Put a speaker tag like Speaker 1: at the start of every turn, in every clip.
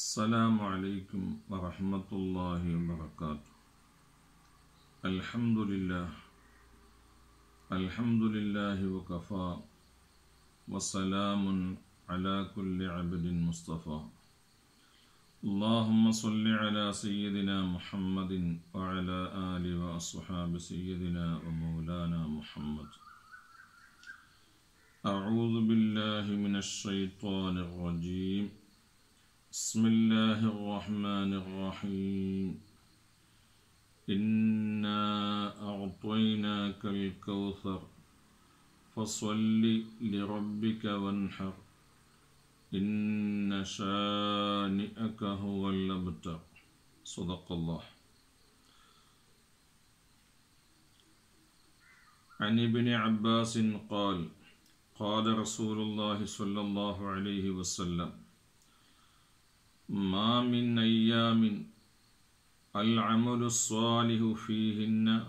Speaker 1: السلام عليكم ورحمة الله وبركاته الحمد لله الحمد لله وكفى وسلام على كل عبد مصطفى اللهم صل على سيدنا محمد وعلى آل وأصحاب سيدنا ومولانا محمد أعوذ بالله من الشيطان الرجيم بسم الله الرحمن الرحيم إنا أعطيناك الكوثر فصل لربك وانحر إن شانئك هو الأبتر صدق الله عن ابن عباس قال قال رسول الله صلى الله عليه وسلم ما من أيام العمل الصالح فيهن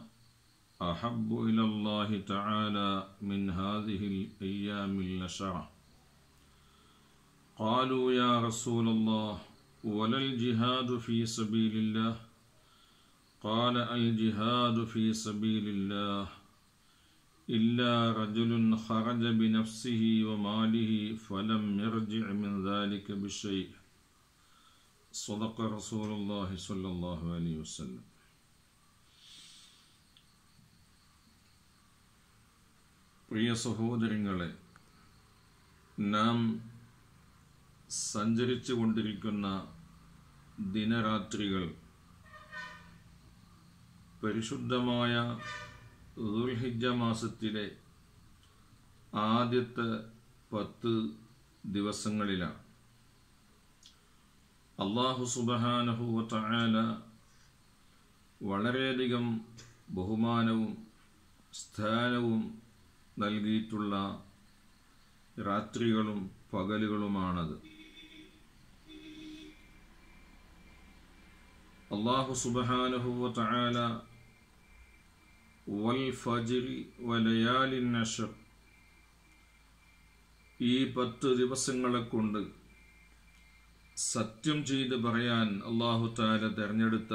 Speaker 1: أحب إلى الله تعالى من هذه الأيام العشر قالوا يا رسول الله ولا الجهاد في سبيل الله قال الجهاد في سبيل الله إلا رجل خرج بنفسه وماله فلم يرجع من ذلك بشيء صدق رسول الله صلى الله عليه وسلم പ്രിയ സഹോദരങ്ങളെ നാം സഞ്ചരിച്ചു കൊണ്ടിരിക്കുന്ന ദിനരാത്രികൾ പരിശുദ്ധമായ ദുൽഹിജ മാസത്തിലെ ആദ്യത്തെ പത്ത് ദിവസങ്ങളിലാണ് അള്ളാഹു സുബഹാനഹുവല വളരെയധികം ബഹുമാനവും സ്ഥാനവും നൽകിയിട്ടുള്ള രാത്രികളും പകലുകളുമാണത് അള്ളാഹു സുബഹാനഹുവല വൽ ഫജിരി വലയാലിൻ നഷർ ഈ പത്ത് ദിവസങ്ങളെ കൊണ്ട് സത്യം ചെയ്ത് പറയാൻ അള്ളാഹു താര തെരഞ്ഞെടുത്ത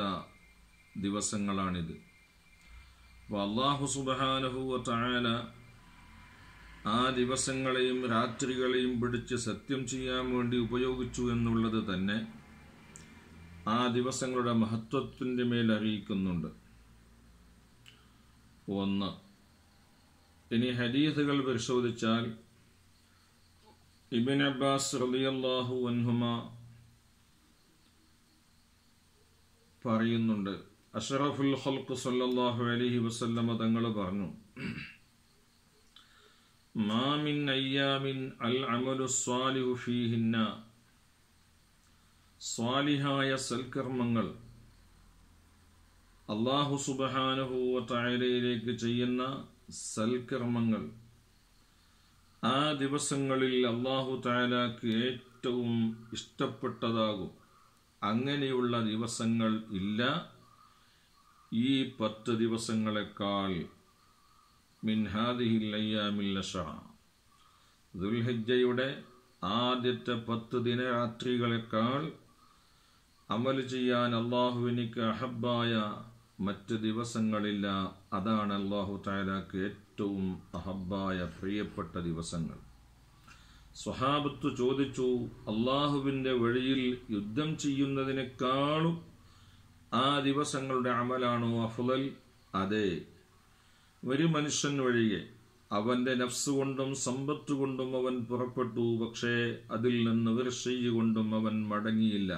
Speaker 1: ദിവസങ്ങളാണിത് അപ്പൊ അള്ളാഹു സുബാനഹുവ താര ആ ദിവസങ്ങളെയും രാത്രികളെയും പിടിച്ച് സത്യം ചെയ്യാൻ വേണ്ടി ഉപയോഗിച്ചു എന്നുള്ളത് തന്നെ ആ ദിവസങ്ങളുടെ മഹത്വത്തിൻ്റെ മേൽ അറിയിക്കുന്നുണ്ട് ഒന്ന് ഇനി ഹദീസുകൾ പരിശോധിച്ചാൽ ഇബിൻ അബ്ബാസ് റലിയല്ലാഹു അൻഹുമ പറയുന്നുണ്ട് അഷറഫുൽ ഹൽക്ക് സല്ലാഹു അലഹി വസല്ലമ തങ്ങൾ പറഞ്ഞു മാമിൻ അയ്യാമിൻ അൽ അമലു സ്വാലിഹു ഫീഹിന്ന സ്വാലിഹായ സൽക്കർമ്മങ്ങൾ അള്ളാഹു സുബഹാനുഭൂവ തായരയിലേക്ക് ചെയ്യുന്ന സൽക്കർമ്മങ്ങൾ ആ ദിവസങ്ങളിൽ അള്ളാഹു തായാലാക്ക് ഏറ്റവും ഇഷ്ടപ്പെട്ടതാകും അങ്ങനെയുള്ള ദിവസങ്ങൾ ഇല്ല ഈ പത്ത് ദിവസങ്ങളെക്കാൾ മിൻഹാദിഹില്ലയ്യാമില്ലഷ ദുൽഹിജയുടെ ആദ്യത്തെ പത്ത് ദിനരാത്രികളെക്കാൾ അമൽ ചെയ്യാൻ അള്ളാഹുവിനിക്ക് അഹബായ മറ്റ് ദിവസങ്ങളില്ല അതാണ് അള്ളാഹു തായാലാക്ക് ഏറ്റവും അഹബായ പ്രിയപ്പെട്ട ദിവസങ്ങൾ സ്വഹാബത്ത് ചോദിച്ചു അള്ളാഹുവിൻ്റെ വഴിയിൽ യുദ്ധം ചെയ്യുന്നതിനേക്കാളും ആ ദിവസങ്ങളുടെ അമലാണോ അഫുലൽ അതെ ഒരു മനുഷ്യൻ വഴിയെ അവന്റെ നഫ്സ് കൊണ്ടും സമ്പത്ത് കൊണ്ടും അവൻ പുറപ്പെട്ടു പക്ഷേ അതിൽ നിന്ന് വിർഷയ്യ കൊണ്ടും അവൻ മടങ്ങിയില്ല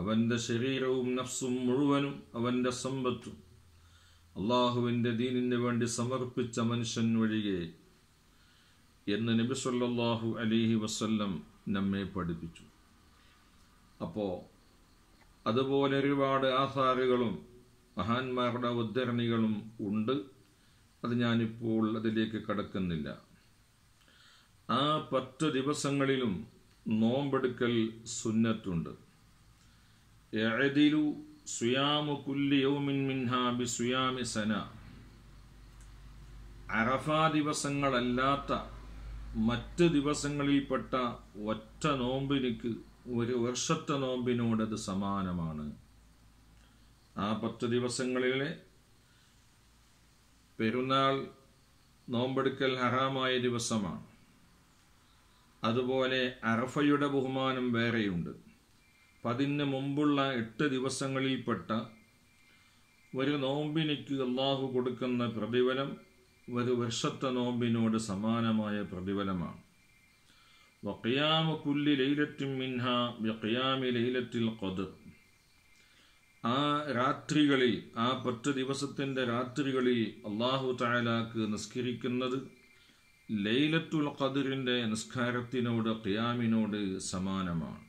Speaker 1: അവന്റെ ശരീരവും നഫ്സും മുഴുവനും അവന്റെ സമ്പത്തും അള്ളാഹുവിൻ്റെ ദീനിന് വേണ്ടി സമർപ്പിച്ച മനുഷ്യൻ വഴിയെ എന്ന് നബി സല്ലാഹു അലിഹി വസ്ല്ലം നമ്മെ പഠിപ്പിച്ചു അപ്പോൾ അതുപോലെ ഒരുപാട് ആസാറുകളും മഹാന്മാരുടെ ഉദ്ധരണികളും ഉണ്ട് അത് ഞാനിപ്പോൾ അതിലേക്ക് കടക്കുന്നില്ല ആ പത്ത് ദിവസങ്ങളിലും നോമ്പെടുക്കൽ സുന്നത്തുണ്ട് എഴുതിലു സുയാമു കുല്ലിയോമിൻ സുയാമി സന അറഫാ ദിവസങ്ങളല്ലാത്ത മറ്റ് ദിവസങ്ങളിൽപ്പെട്ട ഒറ്റ നോമ്പിനിക്ക് ഒരു വർഷത്തെ നോമ്പിനോടത് സമാനമാണ് ആ പത്ത് ദിവസങ്ങളിലെ പെരുന്നാൾ നോമ്പെടുക്കൽ ഹറാമായ ദിവസമാണ് അതുപോലെ അറഫയുടെ ബഹുമാനം വേറെയുണ്ട് പതിന് മുമ്പുള്ള എട്ട് ദിവസങ്ങളിൽപ്പെട്ട ഒരു നോമ്പിനിക്ക് അള്ളാഹു കൊടുക്കുന്ന പ്രതിഫലം ഒരു വർഷത്തെ നോമ്പിനോട് സമാനമായ പ്രതിഫലമാണ് വക്കിയാമ കുല്ലി ലൈലറ്റും മിൻഹ വക്കിയാമി ലൈലത്തിൽ കൊത് ആ രാത്രികളിൽ ആ പത്ത് ദിവസത്തിൻ്റെ രാത്രികളിൽ അള്ളാഹു തായാലാക്ക് നിസ്കരിക്കുന്നത് ലൈലത്തുൽ ഖദറിൻ്റെ നിസ്കാരത്തിനോട് ഖിയാമിനോട് സമാനമാണ്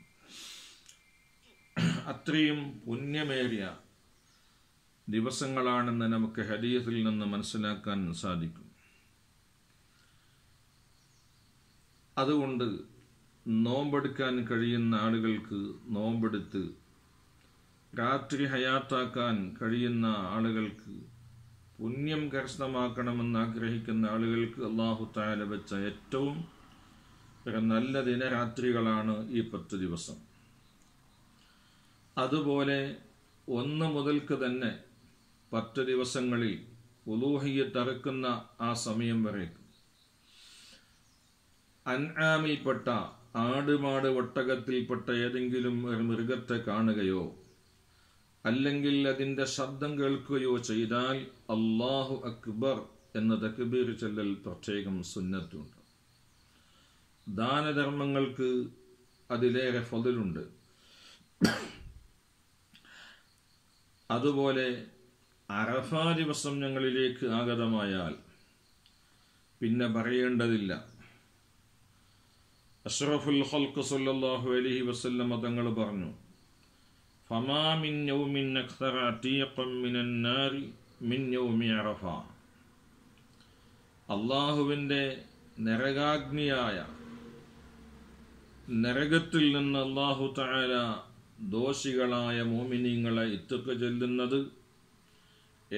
Speaker 1: അത്രയും പുണ്യമേറിയ ദിവസങ്ങളാണെന്ന് നമുക്ക് ഹദീസിൽ നിന്ന് മനസ്സിലാക്കാൻ സാധിക്കും അതുകൊണ്ട് നോമ്പെടുക്കാൻ കഴിയുന്ന ആളുകൾക്ക് നോമ്പെടുത്ത് രാത്രി ഹയാത്താക്കാൻ കഴിയുന്ന ആളുകൾക്ക് പുണ്യം കരസ്ഥമാക്കണമെന്ന് ആഗ്രഹിക്കുന്ന ആളുകൾക്ക് അള്ളാഹു താല വെച്ച ഏറ്റവും നല്ല ദിനരാത്രികളാണ് ഈ പത്ത് ദിവസം അതുപോലെ ഒന്ന് മുതൽക്ക് തന്നെ പത്ത് ദിവസങ്ങളിൽ തറക്കുന്ന ആ സമയം വരെ അൻആമിൽപ്പെട്ട ആടുമാട് ഒട്ടകത്തിൽപ്പെട്ട ഏതെങ്കിലും ഒരു മൃഗത്തെ കാണുകയോ അല്ലെങ്കിൽ അതിന്റെ ശബ്ദം കേൾക്കുകയോ ചെയ്താൽ അള്ളാഹു അക്ബർ എന്ന തക്ബീർ ചൊല്ലൽ പ്രത്യേകം സുന്നത്തുണ്ട് ദാനധർമ്മങ്ങൾക്ക് അതിലേറെ ഫതിലുണ്ട് അതുപോലെ അറഫ ദിവസം ഞങ്ങളിലേക്ക് ആഗതമായാൽ പിന്നെ പറയേണ്ടതില്ല അഷ്റഫുൽ ഹൽക്ക് സല്ലാഹു അലഹി വസല്ലം മതങ്ങൾ പറഞ്ഞു അക്സറ മിൻ യൗമി അറഫ അള്ളാഹുവിൻ്റെ നരകാഗ്നിയായ നരകത്തിൽ നിന്ന് അള്ളാഹു താര ദോഷികളായ മോമിനിങ്ങളെ ഇത്തുക്ക ചെല്ലുന്നത്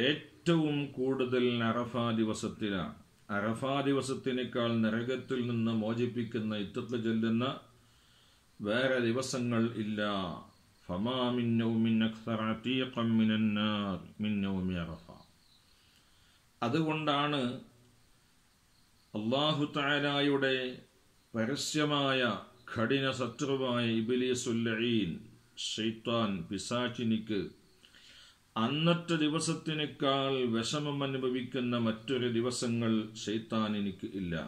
Speaker 1: ഏറ്റവും കൂടുതൽ അറഫാ ദിവസത്തിലാണ് അറഫാ ദിവസത്തിനേക്കാൾ നരകത്തിൽ നിന്ന് മോചിപ്പിക്കുന്ന യുദ്ധത്തിൽ ചെല്ലുന്ന വേറെ ദിവസങ്ങൾ ഇല്ല അതുകൊണ്ടാണ് അള്ളാഹു താരായുടെ പരസ്യമായ കഠിന ശത്രുവായ ഇബിലിസുല്ലീൻ ഷെയ്ത്താൻ പിസാച്ചിനിക്ക് അന്നത്തെ ദിവസത്തിനേക്കാൾ വിഷമം അനുഭവിക്കുന്ന മറ്റൊരു ദിവസങ്ങൾ ഷെയ്ത്താൻ എനിക്ക് ഇല്ല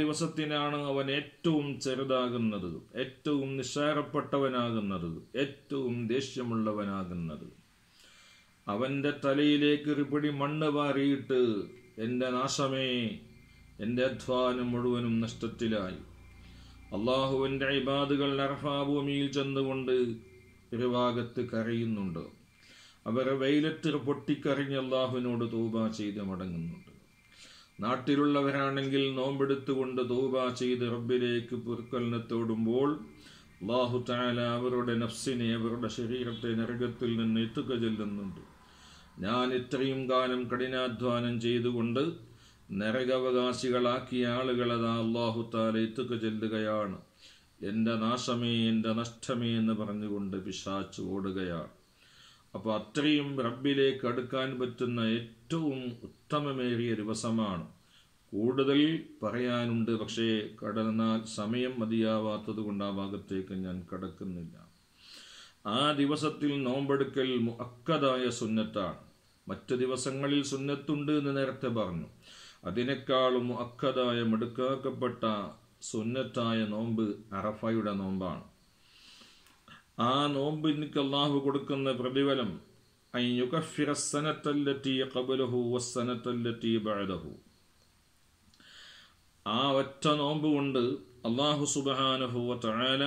Speaker 1: ദിവസത്തിനാണ് അവൻ ഏറ്റവും ചെറുതാകുന്നത് ഏറ്റവും നിസ്സാരപ്പെട്ടവനാകുന്നത് ഏറ്റവും ദേഷ്യമുള്ളവനാകുന്നത് അവന്റെ തലയിലേക്ക് ഒരു മണ്ണ് പാറിയിട്ട് എൻ്റെ നാശമേ എൻ്റെ അധ്വാനം മുഴുവനും നഷ്ടത്തിലായി അള്ളാഹുവിന്റെ ഇബാദുകൾ നർഹാഭൂമിയിൽ ചെന്നുകൊണ്ട് ഒരു ഭാഗത്ത് കരയുന്നുണ്ട് അവരെ വെയിലത്തിൽ പൊട്ടിക്കറിഞ്ഞ് അള്ളാഹുവിനോട് തൂബ ചെയ്ത് മടങ്ങുന്നുണ്ട് നാട്ടിലുള്ളവരാണെങ്കിൽ നോമ്പെടുത്തുകൊണ്ട് തൂബ ചെയ്ത് റബ്ബിലേക്ക് പുറക്കലിനത്തോടുമ്പോൾ അള്ളാഹു താല അവരുടെ നഫ്സിനെ അവരുടെ ശരീരത്തെ നരകത്തിൽ നിന്ന് എത്തുക ചെല്ലുന്നുണ്ട് ഞാൻ ഇത്രയും കാലം കഠിനാധ്വാനം ചെയ്തുകൊണ്ട് നരകവകാശികളാക്കിയ ആളുകളതാ അള്ളാഹുത്താല എത്തുക ചെല്ലുകയാണ് എൻ്റെ നാശമേ എൻ്റെ നഷ്ടമേ എന്ന് പറഞ്ഞുകൊണ്ട് പിശാച്ചു ഓടുകയാണ് അപ്പോൾ അത്രയും റബ്ബിലേക്ക് അടുക്കാൻ പറ്റുന്ന ഏറ്റവും ഉത്തമമേറിയ ദിവസമാണ് കൂടുതൽ പറയാനുണ്ട് പക്ഷേ കടന്നാൽ സമയം മതിയാവാത്തത് കൊണ്ട് ആ ഭാഗത്തേക്ക് ഞാൻ കടക്കുന്നില്ല ആ ദിവസത്തിൽ നോമ്പെടുക്കൽ അക്കതായ സുന്നത്താണ് മറ്റു ദിവസങ്ങളിൽ സുന്നത്തുണ്ട് എന്ന് നേരത്തെ പറഞ്ഞു അതിനേക്കാളും അക്കതായ മെടുക്കാക്കപ്പെട്ട സുന്നത്തായ നോമ്പ് അറഫയുടെ നോമ്പാണ് ആ നോമ്പ് എനിക്ക് അള്ളാഹു കൊടുക്കുന്ന പ്രതിഫലം ആ ഒറ്റ നോമ്പ് കൊണ്ട് അള്ളാഹു സുബാനഹുവ തഴാല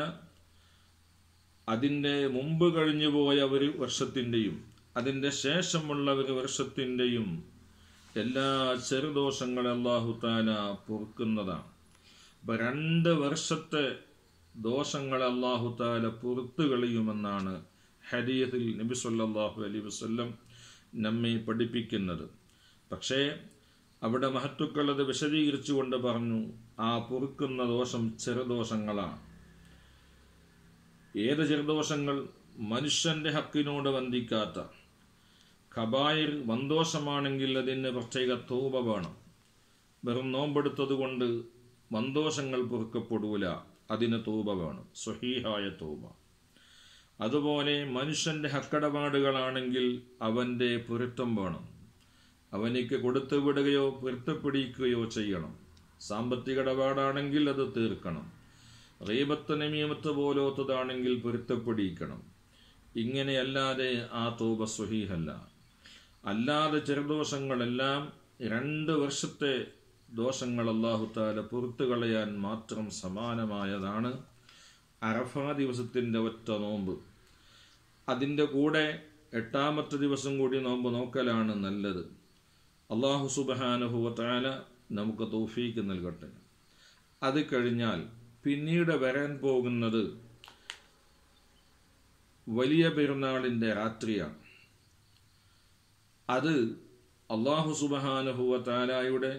Speaker 1: മുമ്പ് കഴിഞ്ഞുപോയ ഒരു വർഷത്തിൻ്റെയും അതിൻ്റെ ശേഷമുള്ള ഒരു വർഷത്തിൻ്റെയും എല്ലാ ചെറുദോഷങ്ങളും അള്ളാഹു താല പൊറുക്കുന്നതാണ് അപ്പൊ രണ്ട് വർഷത്തെ ദോഷങ്ങൾ അള്ളാഹു താല പുറത്തു കളിയുമെന്നാണ് ഹരിയത്തിൽ നബി സല്ലാഹു അലി വസ്ല്ലം നമ്മെ പഠിപ്പിക്കുന്നത് പക്ഷേ അവിടെ മഹത്തുക്കൾ അത് വിശദീകരിച്ചുകൊണ്ട് പറഞ്ഞു ആ പൊറുക്കുന്ന ദോഷം ചെറുദോഷങ്ങളാണ് ഏത് ചെറുദോഷങ്ങൾ മനുഷ്യന്റെ ഹക്കിനോട് വന്ദിക്കാത്ത കബായിർ വന്തോഷമാണെങ്കിൽ അതിന് പ്രത്യേക തൂപ വേണം വെറും നോമ്പെടുത്തതുകൊണ്ട് വന്തോഷങ്ങൾ പൊറുക്കപ്പെടൂല അതിന് തൂപ വേണം സ്വഹീഹായ തൂപ അതുപോലെ മനുഷ്യന്റെ ഹക്കടപാടുകളാണെങ്കിൽ അവന്റെ പൊരുത്തം വേണം അവനിക്ക് കൊടുത്തുവിടുകയോ പൊരുത്തപ്പിടിക്കുകയോ ചെയ്യണം സാമ്പത്തിക ഇടപാടാണെങ്കിൽ അത് തീർക്കണം റീബത്ത് നിയമത്ത് പോലോത്തതാണെങ്കിൽ പൊരുത്തപ്പെടിയിക്കണം ഇങ്ങനെയല്ലാതെ ആ തോപ സ്വഹീഹല്ല അല്ലാതെ ചെറുദോഷങ്ങളെല്ലാം രണ്ട് വർഷത്തെ ദോഷങ്ങൾ അള്ളാഹുത്താല പുറത്തു കളയാൻ മാത്രം സമാനമായതാണ് അറഫാ ദിവസത്തിൻ്റെ ഒറ്റ നോമ്പ് അതിൻ്റെ കൂടെ എട്ടാമത്തെ ദിവസം കൂടി നോമ്പ് നോക്കലാണ് നല്ലത് അള്ളാഹു സുബഹാനുഭവത്താല നമുക്ക് തോഫീക്ക് നൽകട്ടെ അത് കഴിഞ്ഞാൽ പിന്നീട് വരാൻ പോകുന്നത് വലിയ പെരുന്നാളിൻ്റെ രാത്രിയാണ് അത് അള്ളാഹു സുബഹാനഹുവത്താലായുടെ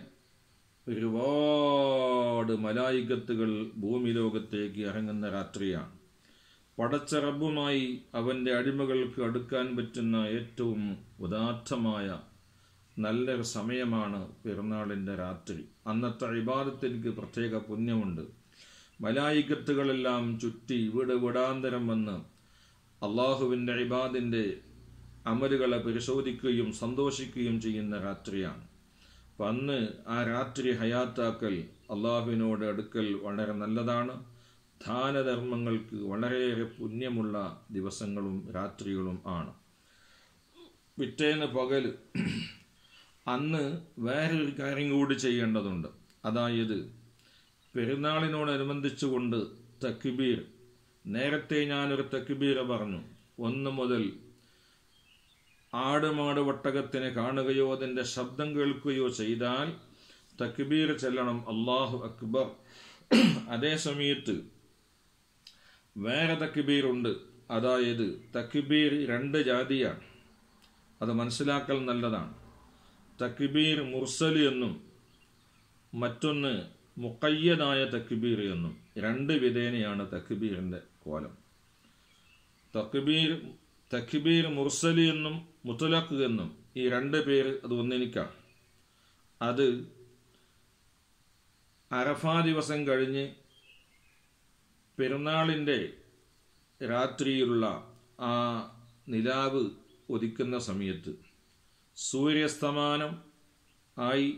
Speaker 1: ഒരുപാട് മലായികത്തുകൾ ഭൂമി ലോകത്തേക്ക് ഇറങ്ങുന്ന രാത്രിയാണ് പടച്ച റബ്ബുമായി അവൻ്റെ അടിമകൾക്ക് അടുക്കാൻ പറ്റുന്ന ഏറ്റവും ഉദാത്തമായ നല്ലൊരു സമയമാണ് പിറന്നാളിൻ്റെ രാത്രി അന്നത്തെ ഇബാദത്തിന് പ്രത്യേക പുണ്യമുണ്ട് മലായികത്തുകളെല്ലാം ചുറ്റി വീട് വിടാന്തരം വന്ന് അള്ളാഹുവിൻ്റെ ഇബാദിൻ്റെ അമലുകളെ പരിശോധിക്കുകയും സന്തോഷിക്കുകയും ചെയ്യുന്ന രാത്രിയാണ് അപ്പം അന്ന് ആ രാത്രി ഹയാത്താക്കൽ അള്ളാഹുവിനോട് അടുക്കൽ വളരെ നല്ലതാണ് ദാനധർമ്മങ്ങൾക്ക് വളരെയേറെ പുണ്യമുള്ള ദിവസങ്ങളും രാത്രികളും ആണ് പിറ്റേന്ന് പകൽ അന്ന് വേറൊരു കാര്യം കൂടി ചെയ്യേണ്ടതുണ്ട് അതായത് പെരുന്നാളിനോടനുബന്ധിച്ചുകൊണ്ട് തക്ബീർ നേരത്തെ ഞാനൊരു തക്ബീർ പറഞ്ഞു ഒന്ന് മുതൽ ആടുമാട് വട്ടകത്തിനെ കാണുകയോ അതിൻ്റെ ശബ്ദം കേൾക്കുകയോ ചെയ്താൽ തക്ബീർ ചെല്ലണം അള്ളാഹു അക്ബർ അതേ സമയത്ത് വേറെ തക്ബീർ ഉണ്ട് അതായത് തക്ബീർ രണ്ട് ജാതിയാണ് അത് മനസ്സിലാക്കൽ നല്ലതാണ് തക്ബീർ മുർസൽ എന്നും മറ്റൊന്ന് മുക്കയ്യനായ തക്ബീർ എന്നും രണ്ട് വിധേനയാണ് തക്ബീറിൻ്റെ കോലം തക്ബീർ തക്ബീർ മുർസലി എന്നും മുത്തലാഖ് എന്നും ഈ രണ്ട് പേര് അത് ഒന്നിനിക്കാണ് അത് അറഫാ ദിവസം കഴിഞ്ഞ് പെരുന്നാളിൻ്റെ രാത്രിയിലുള്ള ആ നിലാവ് ഒതിക്കുന്ന സമയത്ത് സൂര്യസ്തമാനം ആയി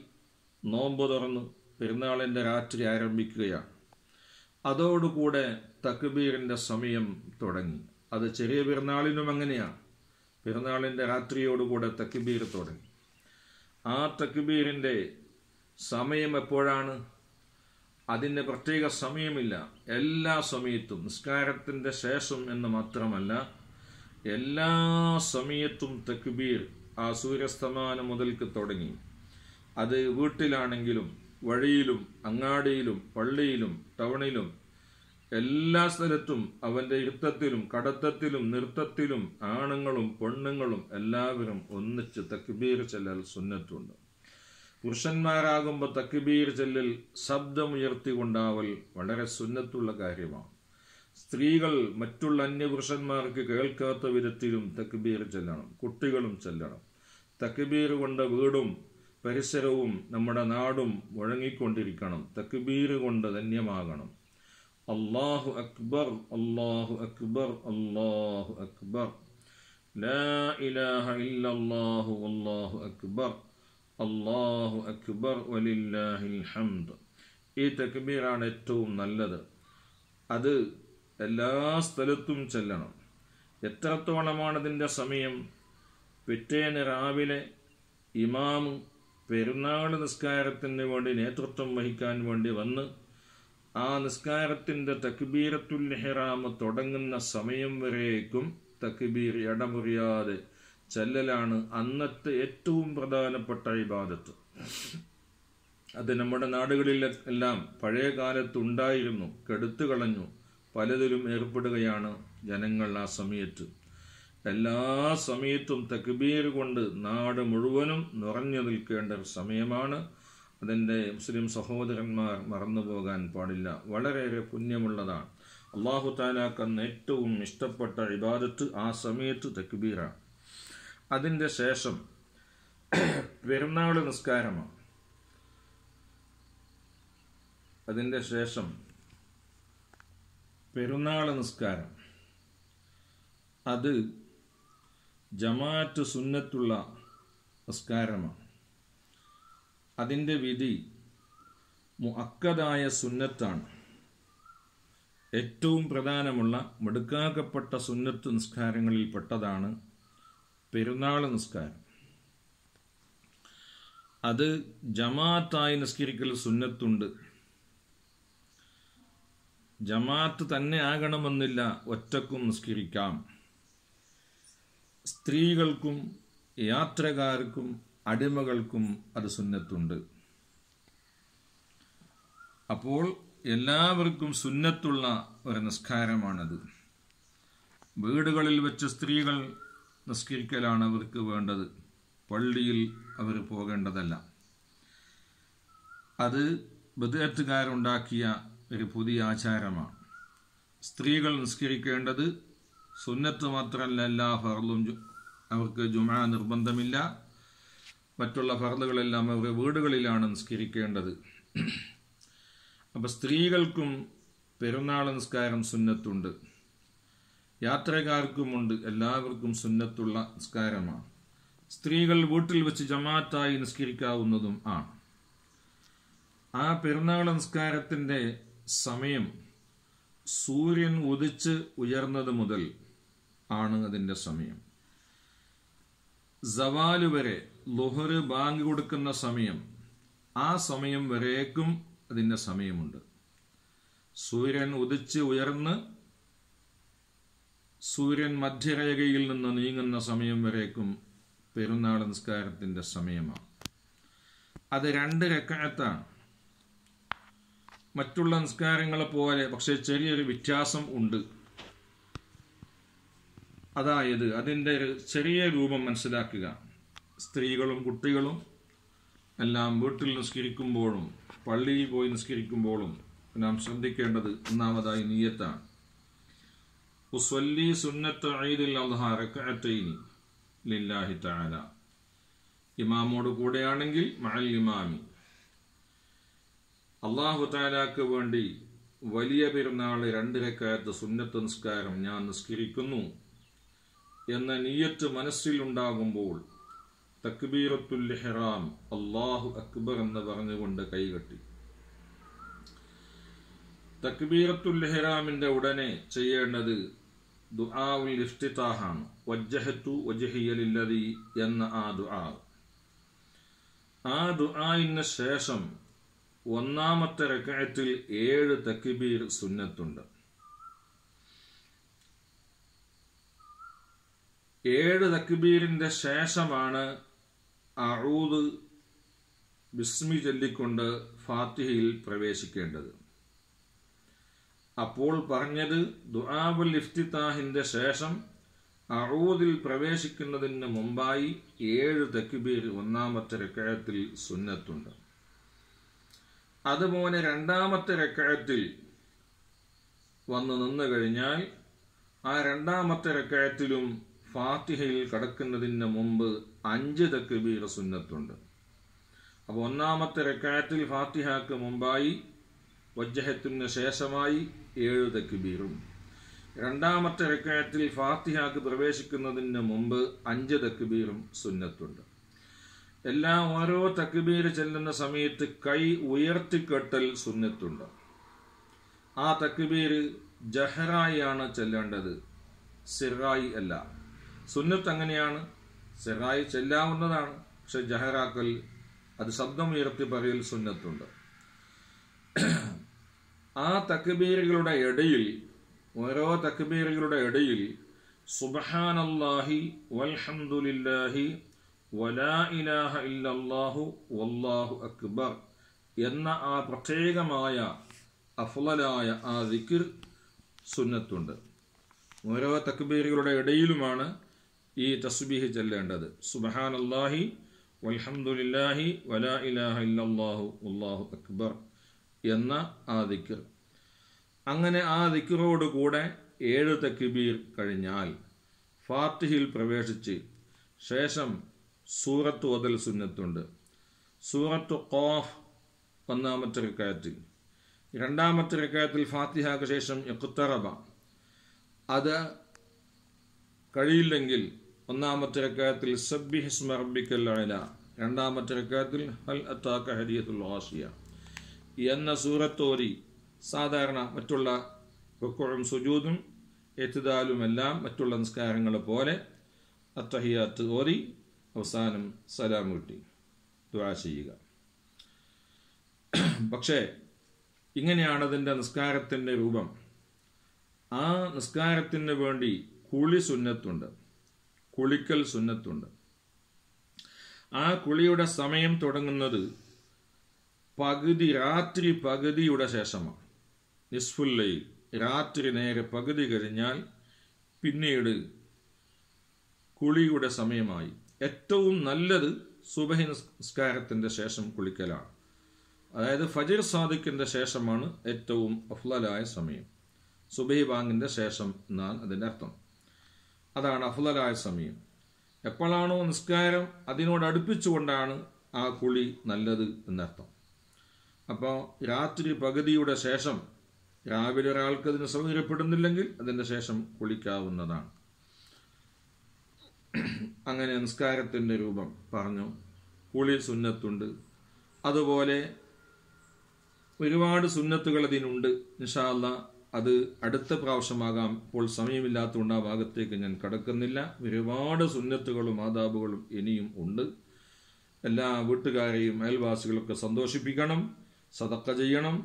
Speaker 1: നോമ്പ് തുറന്ന് പെരുന്നാളിൻ്റെ രാത്രി ആരംഭിക്കുകയാണ് അതോടുകൂടെ തക്ബീറിൻ്റെ സമയം തുടങ്ങി അത് ചെറിയ പെരുന്നാളിനും അങ്ങനെയാണ് പെരുന്നാളിൻ്റെ രാത്രിയോടുകൂടെ തുടങ്ങി ആ തക്കിബീറിൻ്റെ സമയം എപ്പോഴാണ് അതിൻ്റെ പ്രത്യേക സമയമില്ല എല്ലാ സമയത്തും നിസ്കാരത്തിൻ്റെ ശേഷം എന്ന് മാത്രമല്ല എല്ലാ സമയത്തും തക്ബീർ ആ സൂര്യസ്തമാനം മുതൽക്ക് തുടങ്ങി അത് വീട്ടിലാണെങ്കിലും വഴിയിലും അങ്ങാടിയിലും പള്ളിയിലും ടൗണിലും എല്ലാ സ്ഥലത്തും അവന്റെ യുദ്ധത്തിലും കടത്തത്തിലും നൃത്തത്തിലും ആണുങ്ങളും പെണ്ണുങ്ങളും എല്ലാവരും ഒന്നിച്ച് തക്ബീർ ചെല്ലൽ സുന്നത്തുണ്ട് പുരുഷന്മാരാകുമ്പോൾ തക്ബീർ ചെല്ലൽ ശബ്ദമുയർത്തിക്കൊണ്ടാവൽ വളരെ സുന്നത്തുള്ള കാര്യമാണ് സ്ത്രീകൾ മറ്റുള്ള അന്യപുരുഷന്മാർക്ക് കേൾക്കാത്ത വിധത്തിലും തക്ബീർ ചെല്ലണം കുട്ടികളും ചെല്ലണം തക്ബീർ കൊണ്ട് വീടും പരിസരവും നമ്മുടെ നാടും മുഴങ്ങിക്കൊണ്ടിരിക്കണം തക്ബീർ കൊണ്ട് ധന്യമാകണം അള്ളാഹു അക്ബർ അള്ളാഹു അക്ബർ അള്ളാഹു അക്ബർ ലാ ഇലാഹ ഇല്ലല്ലാഹു വല്ലാഹു അക്ബർ أكبر അക്ബർ വലില്ലാഹിൽ ഹംദ് ഈ തക്ബീറാണ് ഏറ്റവും നല്ലത് അത് എല്ലാ സ്ഥലത്തും ചെല്ലണം അതിൻ്റെ സമയം പിറ്റേന്ന് രാവിലെ ഇമാം പെരുന്നാൾ നിസ്കാരത്തിന് വേണ്ടി നേതൃത്വം വഹിക്കാൻ വേണ്ടി വന്ന് ആ നിസ്കാരത്തിന്റെ തക്ബീരത്തുൽ ഹെറാമ് തുടങ്ങുന്ന സമയം വരേക്കും തക്ബീർ ഇടമുറിയാതെ ചെല്ലലാണ് അന്നത്തെ ഏറ്റവും പ്രധാനപ്പെട്ട ഇബാദത്ത് അത് നമ്മുടെ നാടുകളിൽ എല്ലാം പഴയ കാലത്ത് ഉണ്ടായിരുന്നു കെടുത്തു കളഞ്ഞു പലതിലും ഏർപ്പെടുകയാണ് ജനങ്ങൾ ആ സമയത്ത് എല്ലാ സമയത്തും തക്ബീർ കൊണ്ട് നാട് മുഴുവനും നിറഞ്ഞു നിൽക്കേണ്ട ഒരു സമയമാണ് അതെൻ്റെ മുസ്ലിം സഹോദരന്മാർ മറന്നു പോകാൻ പാടില്ല വളരെയേറെ പുണ്യമുള്ളതാണ് അള്ളാഹു താലാക്കന്ന് ഏറ്റവും ഇഷ്ടപ്പെട്ട ഇബാദത്ത് ആ സമയത്ത് തക്ബീറാണ് അതിൻ്റെ ശേഷം പെരുന്നാൾ നിസ്കാരമാണ് അതിൻ്റെ ശേഷം പെരുന്നാൾ നിസ്കാരം അത് ജമാഅത്ത് സുന്നത്തുള്ള നിസ്കാരമാണ് അതിൻ്റെ വിധി മുഅക്കദായ സുന്നത്താണ് ഏറ്റവും പ്രധാനമുള്ള മെടുക്കാക്കപ്പെട്ട സുന്നത്ത് നിസ്കാരങ്ങളിൽ പെട്ടതാണ് പെരുന്നാൾ നിസ്കാരം അത് ജമാഅത്തായി നിസ്കരിക്കൽ സുന്നത്തുണ്ട് ജമാഅത്ത് തന്നെ ആകണമെന്നില്ല ഒറ്റക്കും നിസ്കരിക്കാം സ്ത്രീകൾക്കും യാത്രക്കാർക്കും അടിമകൾക്കും അത് സുന്നത്തുണ്ട് അപ്പോൾ എല്ലാവർക്കും സുന്നത്തുള്ള ഒരു നിസ്കാരമാണത് വീടുകളിൽ വെച്ച് സ്ത്രീകൾ നിസ്കരിക്കലാണ് അവർക്ക് വേണ്ടത് പള്ളിയിൽ അവർ പോകേണ്ടതല്ല അത് ബദുകാരുണ്ടാക്കിയ ഒരു പുതിയ ആചാരമാണ് സ്ത്രീകൾ നിസ്കരിക്കേണ്ടത് സുന്നത്ത് മാത്രമല്ല എല്ലാ ഫറലും അവർക്ക് ജുമാ നിർബന്ധമില്ല മറ്റുള്ള ഫർദുകളെല്ലാം അവരുടെ വീടുകളിലാണ് നിസ്കരിക്കേണ്ടത് അപ്പോൾ സ്ത്രീകൾക്കും പെരുന്നാൾ നിസ്കാരം സുന്നത്തുണ്ട് യാത്രക്കാർക്കുമുണ്ട് എല്ലാവർക്കും സുന്നത്തുള്ള നിസ്കാരമാണ് സ്ത്രീകൾ വീട്ടിൽ വെച്ച് ജമാഅത്തായി നിസ്കരിക്കാവുന്നതും ആണ് ആ പെരുന്നാൾ നിസ്കാരത്തിൻ്റെ സമയം സൂര്യൻ ഉദിച്ച് ഉയർന്നത് മുതൽ ആണ് അതിൻ്റെ സമയം സവാലുവരെ വരെ ലുഹറ് ബാങ്ക് കൊടുക്കുന്ന സമയം ആ സമയം വരേക്കും അതിൻ്റെ സമയമുണ്ട് സൂര്യൻ ഉദിച്ച് ഉയർന്ന് സൂര്യൻ മധ്യരേഖയിൽ നിന്ന് നീങ്ങുന്ന സമയം വരേക്കും പെരുന്നാൾ നിസ്കാരത്തിൻ്റെ സമയമാണ് അത് രണ്ട് രക്കായത്താണ് മറ്റുള്ള നിസ്കാരങ്ങളെ പോലെ പക്ഷേ ചെറിയൊരു വ്യത്യാസം ഉണ്ട് അതായത് അതിൻ്റെ ഒരു ചെറിയ രൂപം മനസ്സിലാക്കുക സ്ത്രീകളും കുട്ടികളും എല്ലാം വീട്ടിൽ നിസ്കരിക്കുമ്പോഴും പള്ളിയിൽ പോയി നിസ്കരിക്കുമ്പോഴും നാം ശ്രദ്ധിക്കേണ്ടത് ഒന്നാമതായി നീയത്താണ് ഉസ്വല്ലി സുന്നത്ത് ഐദിൽ ലില്ലാഹി ഇമാമോട് കൂടെയാണെങ്കിൽ മഅൽ ഇമാമി അള്ളാഹു താലാക്ക് വേണ്ടി വലിയ പെരുന്നാൾ രണ്ടിരക്കാലത്ത് സുന്നത്ത് നിസ്കാരം ഞാൻ നിസ്കരിക്കുന്നു എന്ന നീയത്ത് മനസ്സിലുണ്ടാകുമ്പോൾ തക്ബീറത്തുൽ ഇഹ്റാം അള്ളാഹു അക്ബർ എന്ന് പറഞ്ഞുകൊണ്ട് കൈകെട്ടി തക്ബീറത്തുൽ ഇഹ്റാമിന്റെ ഉടനെ ചെയ്യേണ്ടത് ദുആവുൽ ഇഫ്തിതാഹാണ് വജ്ജഹത്തു വജഹിയലില്ലതി എന്ന ആ ദുആ ആ ദുആയിന് ശേഷം ഒന്നാമത്തെ റക്അത്തിൽ ഏഴ് തക്ബീർ സുന്നത്തുണ്ട് ഏഴ് തക്ബീറിന്റെ ശേഷമാണ് അഴൂത് ബിസ്മി ചൊല്ലിക്കൊണ്ട് ഫാത്തിഹയിൽ പ്രവേശിക്കേണ്ടത് അപ്പോൾ പറഞ്ഞത് ദുആബുൽ ഇഫ്തിത്താഹിന്റെ ശേഷം അഴൂതിൽ പ്രവേശിക്കുന്നതിന് മുമ്പായി ഏഴ് തക്ബീർ ഒന്നാമത്തെ രക്കഴത്തിൽ സുന്നത്തുണ്ട് അതുപോലെ രണ്ടാമത്തെ രക്കഴത്തിൽ വന്നു നിന്നു കഴിഞ്ഞാൽ ആ രണ്ടാമത്തെ രക്കഴത്തിലും ഫാത്തിഹയിൽ കടക്കുന്നതിന് മുമ്പ് അഞ്ച് തക്ബീർ സുന്നത്തുണ്ട് അപ്പോൾ ഒന്നാമത്തെ റെക്കാറ്റിൽ ഫാത്തിഹക്ക് മുമ്പായി വജ്ജഹത്തിന് ശേഷമായി ഏഴ് തക്ബീറും രണ്ടാമത്തെ റെക്കാറ്റിൽ ഫാത്തിഹക്ക് പ്രവേശിക്കുന്നതിന് മുമ്പ് അഞ്ച് തക്ബീറും സുന്നത്തുണ്ട് എല്ലാ ഓരോ തക്ബീർ ചെല്ലുന്ന സമയത്ത് കൈ ഉയർത്തിക്കെട്ടൽ സുന്നത്തുണ്ട് ആ തക്ബീർ ജഹറായാണ് ചൊല്ലേണ്ടത് ചെല്ലേണ്ടത് സിറായി അല്ല സുന്നത്ത് അങ്ങനെയാണ് സെറായി ചെല്ലാവുന്നതാണ് പക്ഷെ ജഹറാക്കൽ അത് ശബ്ദം ഉയർത്തി പറയൽ സുന്നത്തുണ്ട് ആ തക്ബീറുകളുടെ ഇടയിൽ ഓരോ തക്ബീറുകളുടെ ഇടയിൽ സുബഹാനല്ലാഹി വൽഹംദുലില്ലാഹി വലാ ഇലാഹ ഇല്ലല്ലാഹു വല്ലാഹു അക്ബർ എന്ന ആ പ്രത്യേകമായ അഫ്ലലായ ആ ദിക്കിർ സുന്നത്തുണ്ട് ഓരോ തക്ബീറുകളുടെ ഇടയിലുമാണ് ഈ തസ്ബീഹ് ചൊല്ലേണ്ടത് സുബഹാൻ അള്ളാഹി വൽഹമുല്ലാഹി വലാ ഇലാഹ ഇല്ലാഹു അള്ളാഹു അക്ബർ എന്ന ആ ദിക്കർ അങ്ങനെ ആ ദിക്കറോട് കൂടെ ഏഴ് തക്ബീർ കഴിഞ്ഞാൽ ഫാത്തിഹിൽ പ്രവേശിച്ച് ശേഷം സൂറത്ത് വതൽ സുന്നത്തുണ്ട് സൂറത്ത് ഖാഫ് ഒന്നാമത്തെ റക്അത്തിൽ രണ്ടാമത്തെ റക്അത്തിൽ ഫാത്തിഹക്ക് ശേഷം എക്കുത്തറബ അത് കഴിയില്ലെങ്കിൽ ഒന്നാമത്തെ രക്കാത്തിൽ സബ്ബിഹിസ്മ റബ്ബിക്കൽ അല രണ്ടാമത്തെ രക്കാത്തിൽ ഹൽ അത്താക്ക ഹരിയത്തുൽ ഹാസിയ എന്ന സൂറത്തോരി സാധാരണ മറ്റുള്ള റുക്കുഴും സുജൂദും എത്തിദാലുമെല്ലാം മറ്റുള്ള നിസ്കാരങ്ങളെ പോലെ അത്തഹിയാത്ത് ഓരി അവസാനം സലാം കിട്ടി ദുവാ ചെയ്യുക പക്ഷേ ഇങ്ങനെയാണ് അതിൻ്റെ നിസ്കാരത്തിൻ്റെ രൂപം ആ നിസ്കാരത്തിന് വേണ്ടി കുളി സുന്നത്തുണ്ട് കുളിക്കൽ സുന്നത്തുണ്ട് ആ കുളിയുടെ സമയം തുടങ്ങുന്നത് പകുതി രാത്രി പകുതിയുടെ ശേഷമാണ് നിസ്ഫുല്ലയിൽ രാത്രി നേരെ പകുതി കഴിഞ്ഞാൽ പിന്നീട് കുളിയുടെ സമയമായി ഏറ്റവും നല്ലത് സുബഹി നിസ്കാരത്തിൻ്റെ ശേഷം കുളിക്കലാണ് അതായത് ഫജിർ സാദിഖിൻ്റെ ശേഷമാണ് ഏറ്റവും അഫ്ലലായ സമയം സുബഹി ബാങ്കിൻ്റെ ശേഷം എന്നാണ് അതിൻ്റെ അർത്ഥം അതാണ് അഫുതലായ സമയം എപ്പോഴാണോ നിസ്കാരം അതിനോട് അടുപ്പിച്ചുകൊണ്ടാണ് ആ കുളി നല്ലത് എന്നർത്ഥം അപ്പോൾ രാത്രി പകുതിയുടെ ശേഷം രാവിലെ ഒരാൾക്ക് അതിന് സൗകര്യപ്പെടുന്നില്ലെങ്കിൽ അതിൻ്റെ ശേഷം കുളിക്കാവുന്നതാണ് അങ്ങനെ നിസ്കാരത്തിൻ്റെ രൂപം പറഞ്ഞു കുളി സുന്നത്തുണ്ട് അതുപോലെ ഒരുപാട് സുന്നത്തുകൾ അതിനുണ്ട് നിഷാല്ല അത് അടുത്ത പ്രാവശ്യമാകാം ഇപ്പോൾ സമയമില്ലാത്തതുകൊണ്ട് ആ ഭാഗത്തേക്ക് ഞാൻ കടക്കുന്നില്ല ഒരുപാട് സുന്നത്തുകളും ആദാബുകളും ഇനിയും ഉണ്ട് എല്ലാ വീട്ടുകാരെയും അയൽവാസികളൊക്കെ സന്തോഷിപ്പിക്കണം സതക്ക ചെയ്യണം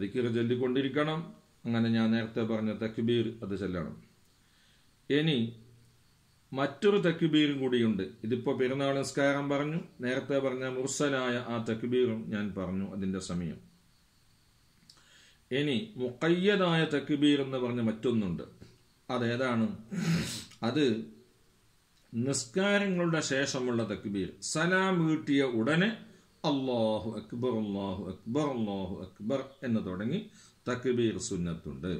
Speaker 1: ദിക്കർ ചൊല്ലിക്കൊണ്ടിരിക്കണം അങ്ങനെ ഞാൻ നേരത്തെ പറഞ്ഞ തക്ബീർ അത് ചെല്ലണം ഇനി മറ്റൊരു തക്ബീരും കൂടിയുണ്ട് ഇതിപ്പോൾ പെരുന്നാൾ നിസ്കാരം പറഞ്ഞു നേരത്തെ പറഞ്ഞ മുർസലായ ആ തക്ബീറും ഞാൻ പറഞ്ഞു അതിൻ്റെ സമയം ഇനി മുക്കയ്യതായ തക്ബീർ എന്ന് പറഞ്ഞ മറ്റൊന്നുണ്ട് അതേതാണ് അത് നിസ്കാരങ്ങളുടെ ശേഷമുള്ള തക്ബീർ സലാം വീട്ടിയ ഉടനെ അള്ളാഹു അക്ബർ അള്ളാഹു അക്ബർ അള്ളാഹു അക്ബർ എന്ന് തുടങ്ങി തക്ബീർ സുന്നത്തുണ്ട്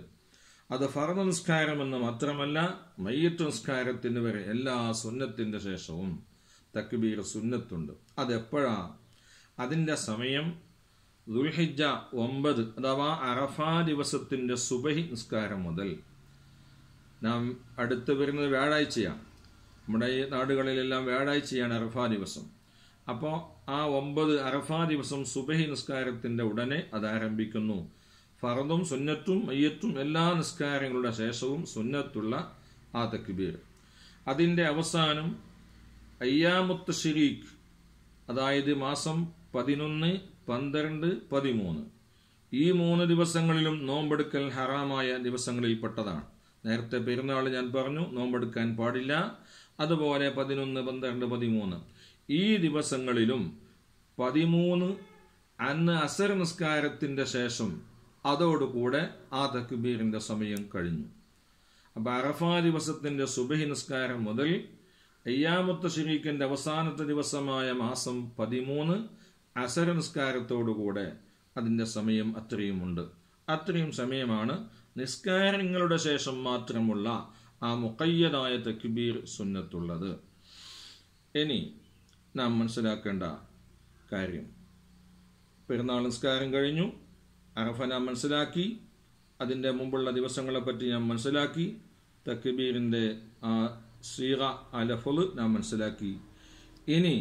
Speaker 1: അത് ഫർദ എന്ന് മാത്രമല്ല മയ്യത്ത് നിസ്കാരത്തിന് വരെ എല്ലാ സുന്നത്തിൻ്റെ ശേഷവും തക്ബീർ സുന്നത്തുണ്ട് അതെപ്പോഴാ അതിൻ്റെ സമയം ദുൽഹിജ ഒമ്പത് അഥവാ അറഫാ ദിവസത്തിന്റെ സുബഹി നിസ്കാരം മുതൽ നാം അടുത്ത് വരുന്നത് വ്യാഴാഴ്ചയാണ് നമ്മുടെ ഈ നാടുകളിലെല്ലാം വ്യാഴാഴ്ചയാണ് അറഫ ദിവസം അപ്പോൾ ആ ഒമ്പത് അറഫാ ദിവസം സുബഹി നിസ്കാരത്തിൻ്റെ ഉടനെ അത് ആരംഭിക്കുന്നു ഫറദും സുന്നത്തും മയ്യത്തും എല്ലാ നിസ്കാരങ്ങളുടെ ശേഷവും സുന്നത്തുള്ള ആ തക്ബീർ അതിൻ്റെ അവസാനം അയ്യാമുത്ത് ഷിരീഖ് അതായത് മാസം പതിനൊന്ന് പന്ത്രണ്ട് പതിമൂന്ന് ഈ മൂന്ന് ദിവസങ്ങളിലും നോമ്പെടുക്കൽ ഹറാമായ ദിവസങ്ങളിൽപ്പെട്ടതാണ് നേരത്തെ പെരുന്നാൾ ഞാൻ പറഞ്ഞു നോമ്പെടുക്കാൻ പാടില്ല അതുപോലെ പതിനൊന്ന് പന്ത്രണ്ട് പതിമൂന്ന് ഈ ദിവസങ്ങളിലും പതിമൂന്ന് അന്ന് അസർ നിസ്കാരത്തിൻ്റെ ശേഷം അതോടുകൂടെ ആ തക്ബീറിൻ്റെ സമയം കഴിഞ്ഞു അപ്പം അറഫ ദിവസത്തിൻ്റെ സുബഹി നിസ്കാരം മുതൽ അയ്യാമുത്ത ഷെരീഖിൻ്റെ അവസാനത്തെ ദിവസമായ മാസം പതിമൂന്ന് അസരനിസ്കാരത്തോടുകൂടെ അതിൻ്റെ സമയം അത്രയുമുണ്ട് അത്രയും സമയമാണ് നിസ്കാരങ്ങളുടെ ശേഷം മാത്രമുള്ള ആ മുക്കയ്യതായ തക്ബീർ സുന്നത്തുള്ളത് ഇനി നാം മനസ്സിലാക്കേണ്ട കാര്യം പെരുന്നാൾ നിസ്കാരം കഴിഞ്ഞു അറഫ നാം മനസ്സിലാക്കി അതിൻ്റെ മുമ്പുള്ള ദിവസങ്ങളെപ്പറ്റി ഞാൻ മനസ്സിലാക്കി തക്ബീറിൻ്റെ ആ സീറ അലഫുൾ നാം മനസ്സിലാക്കി ഇനി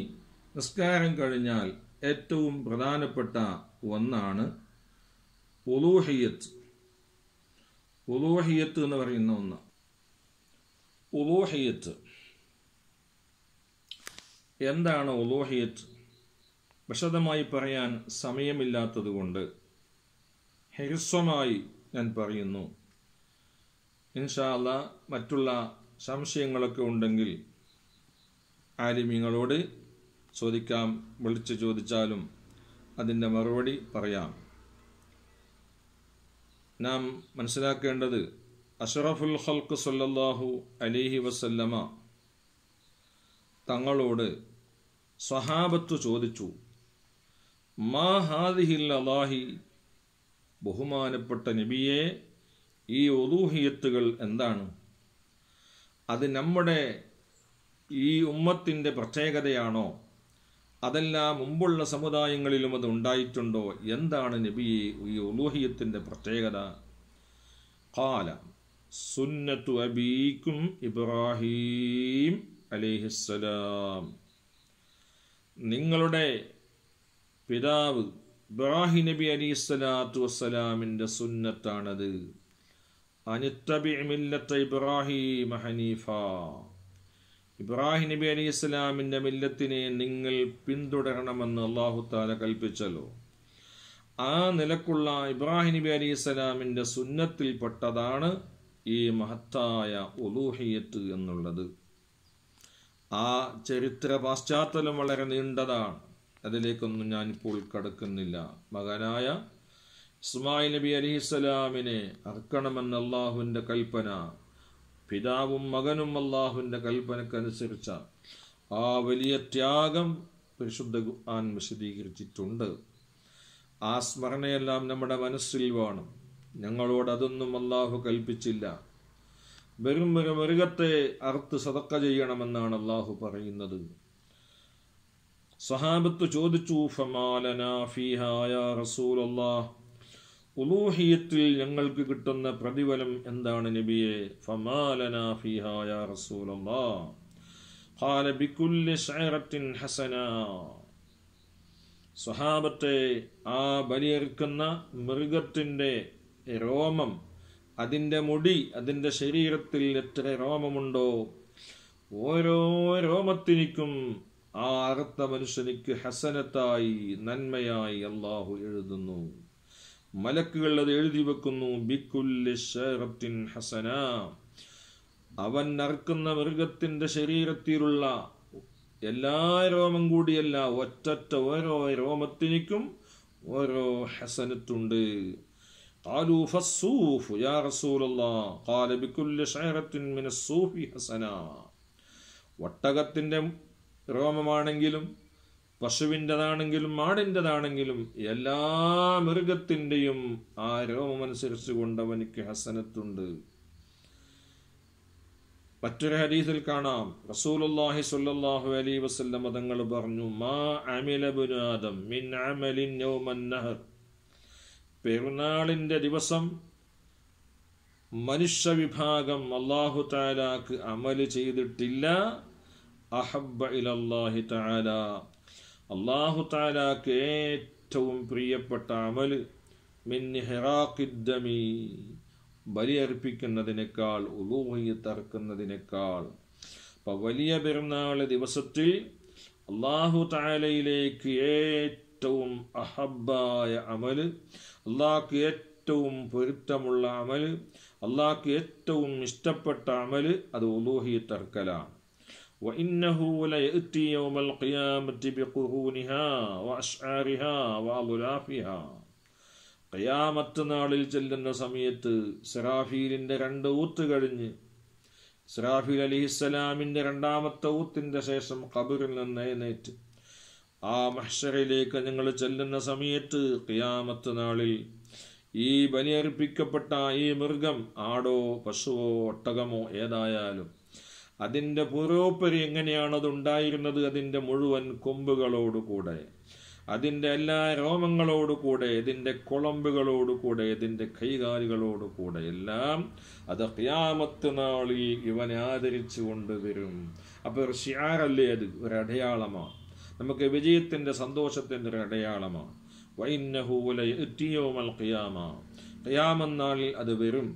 Speaker 1: നിസ്കാരം കഴിഞ്ഞാൽ ഏറ്റവും പ്രധാനപ്പെട്ട ഒന്നാണ് ഉലൂഹിയത്ത് ഉലൂഹിയത്ത് എന്ന് പറയുന്ന ഒന്ന് ഉലൂഹിയത്ത് എന്താണ് ഉലൂഹിയത്ത് വിശദമായി പറയാൻ സമയമില്ലാത്തതുകൊണ്ട് ഹ്രസ്വമായി ഞാൻ പറയുന്നു ഇൻഷാല്ല മറ്റുള്ള സംശയങ്ങളൊക്കെ ഉണ്ടെങ്കിൽ ആലിമ്യങ്ങളോട് ചോദിക്കാം വിളിച്ചു ചോദിച്ചാലും അതിൻ്റെ മറുപടി പറയാം നാം മനസ്സിലാക്കേണ്ടത് അഷറഫുൽ ഹൽക്ക് സല്ലാഹു അലിഹി വസല്ലമ തങ്ങളോട് സ്വഹാബത്ത് ചോദിച്ചു മാ ഹാദിഹിൽ അലാഹി ബഹുമാനപ്പെട്ട നബിയെ ഈ ഒതൂഹിയത്തുകൾ എന്താണ് അത് നമ്മുടെ ഈ ഉമ്മത്തിൻ്റെ പ്രത്യേകതയാണോ അതല്ല മുമ്പുള്ള സമുദായങ്ങളിലും അത് ഉണ്ടായിട്ടുണ്ടോ എന്താണ് നബി ഈ ഉലൂഹിയത്തിൻ്റെ പ്രത്യേകത കാല സുന്നത്തു അബീക്കും ഇബ്രാഹീം അലിഹിസ്സലാം നിങ്ങളുടെ പിതാവ് ഇബ്രാഹിം നബി അലി സ്വലാത്തു വസ്സലാമിൻ്റെ സുന്നത്താണത് അനിത്തബി മില്ലത്ത് ഇബ്രാഹിം ഹനീഫ ഇബ്രാഹിം നബി അലി ഇസ്ലാമിൻ്റെ മില്ലത്തിനെ നിങ്ങൾ പിന്തുടരണമെന്ന് അള്ളാഹു താല കൽപ്പിച്ചല്ലോ ആ നിലക്കുള്ള ഇബ്രാഹിം നബി അലി ഇസ്ലാമിൻ്റെ സുന്നത്തിൽപ്പെട്ടതാണ് ഈ മഹത്തായ ഒലൂഹിയത്ത് എന്നുള്ളത് ആ ചരിത്ര പാശ്ചാത്തലം വളരെ നീണ്ടതാണ് അതിലേക്കൊന്നും ഞാനിപ്പോൾ കടക്കുന്നില്ല മകനായ ഇസ്മായിൽ നബി അലിഹിസ്സലാമിനെ അർക്കണമെന്ന അള്ളാഹുവിൻ്റെ കൽപ്പന പിതാവും മകനും അള്ളാഹുവിൻ്റെ കൽപ്പനക്കനുസരിച്ച ആ വലിയ ത്യാഗം പരിശുദ്ധ ഖുർആൻ വിശദീകരിച്ചിട്ടുണ്ട് ആ സ്മരണയെല്ലാം നമ്മുടെ മനസ്സിൽ വേണം ഞങ്ങളോട് അതൊന്നും അള്ളാഹു കൽപ്പിച്ചില്ല വെറും ഒരു മൃഗത്തെ അറുത്ത് സതക്ക ചെയ്യണമെന്നാണ് അള്ളാഹു പറയുന്നത് സഹാബത്ത് ചോദിച്ചു ഫമാലനാ ഫീഹായ റസൂൽ അള്ളാഹ് ഉലൂഹിയത്തിൽ ഞങ്ങൾക്ക് കിട്ടുന്ന പ്രതിഫലം എന്താണ് നബിയെ ഖാല ബികുല്ലി ഹസന സ്വഹാബത്തെ ആ ബലിയെറുക്കുന്ന മൃഗത്തിൻ്റെ രോമം അതിൻ്റെ മുടി അതിൻ്റെ ശരീരത്തിൽ എത്ര രോമമുണ്ടോ ഓരോ രോമത്തിനിക്കും ആ അർത്ഥ മനുഷ്യനിക്ക് ഹസനത്തായി നന്മയായി അള്ളാഹു എഴുതുന്നു മലക്കുകൾ അത് എഴുതി വെക്കുന്നു ബിക്കുല്ലിൻ ഹസന അവൻ നറുക്കുന്ന മൃഗത്തിന്റെ ശരീരത്തിലുള്ള എല്ലാ രോമം കൂടിയല്ല ഒറ്റ ഓരോ രോമത്തിനിക്കും ഓരോ ഹസനത്തുണ്ട് يا رسول الله قال بكل من حسنا ഒട്ടകത്തിന്റെ രോമമാണെങ്കിലും പശുവിൻ്റെതാണെങ്കിലും ആടിൻ്റെതാണെങ്കിലും എല്ലാ മൃഗത്തിൻ്റെയും ആ രോമമനുസരിച്ച് കൊണ്ടവനിക്ക് ഹസനത്തുണ്ട് മറ്റൊരു ഹരീതിൽ കാണാം റസൂലുല്ലാഹി സ്വല്ലല്ലാഹു അലൈഹി വസല്ലം തങ്ങൾ പറഞ്ഞു മാ അമില ബുനാദം മിൻ അമലിൻ യൗമൻ നഹർ പെരുന്നാളിൻ്റെ ദിവസം മനുഷ്യവിഭാഗം അള്ളാഹു താലാക്ക് അമല് ചെയ്തിട്ടില്ല അഹബ്ബ ഇലല്ലാഹി താല അള്ളാഹു താലാക്ക് ഏറ്റവും പ്രിയപ്പെട്ട അമൽ മിന്നിഹിറാക്കിദ്ദമി ബലിയർപ്പിക്കുന്നതിനേക്കാൾ തറക്കുന്നതിനേക്കാൾ അപ്പൊ വലിയ പെരുന്നാൾ ദിവസത്തിൽ അള്ളാഹു താലയിലേക്ക് ഏറ്റവും അഹബായ അമൽ അള്ളാഹ്ക്ക് ഏറ്റവും പൊരുത്തമുള്ള അമൽ അള്ളാഹ്ക്ക് ഏറ്റവും ഇഷ്ടപ്പെട്ട അമൽ അത് തർക്കലാണ് وإنه ليأتي يوم القيامة بقرونها وأشعارها وأضلافها قيامة നാളിൽ ചെല്ലുന്ന സമയത്ത് സെറാഫീലിൻ്റെ രണ്ട് ഊത്ത് കഴിഞ്ഞ് സെറാഫീൽ അലിഹിസ്സലാമിൻ്റെ രണ്ടാമത്തെ ഊത്തിന്റെ ശേഷം ഖബറിൽ നിന്ന് എഴുന്നേറ്റ് ആ മഹ്ഷറിലേക്ക് ഞങ്ങൾ ചെല്ലുന്ന സമയത്ത് ഖിയാമത്ത് നാളിൽ ഈ ബലിയർപ്പിക്കപ്പെട്ട ഈ മൃഗം ആടോ പശുവോ ഒട്ടകമോ ഏതായാലും അതിൻ്റെ പുരോപ്പരി എങ്ങനെയാണത് ഉണ്ടായിരുന്നത് അതിൻ്റെ മുഴുവൻ കൊമ്പുകളോടുകൂടെ അതിൻ്റെ എല്ലാ രോമങ്ങളോടുകൂടെ ഇതിൻ്റെ കുളമ്പുകളോടുകൂടെ ഇതിൻ്റെ കൈകാലുകളോടുകൂടെ എല്ലാം അത് ഹ്യാമത്ത് നാളിൽ ഇവനെ ആദരിച്ചു കൊണ്ടുവരും അപ്പോൾ ഒരു ഷിയാറല്ലേ അത് ഒരു അടയാളമാണ് നമുക്ക് വിജയത്തിൻ്റെ സന്തോഷത്തിൻ്റെ ഒരു അടയാളമാണ് വൈന്നഹൂല എത്തിയോമൽ ക്യാമ ക്യാമെന്നാളിൽ അത് വരും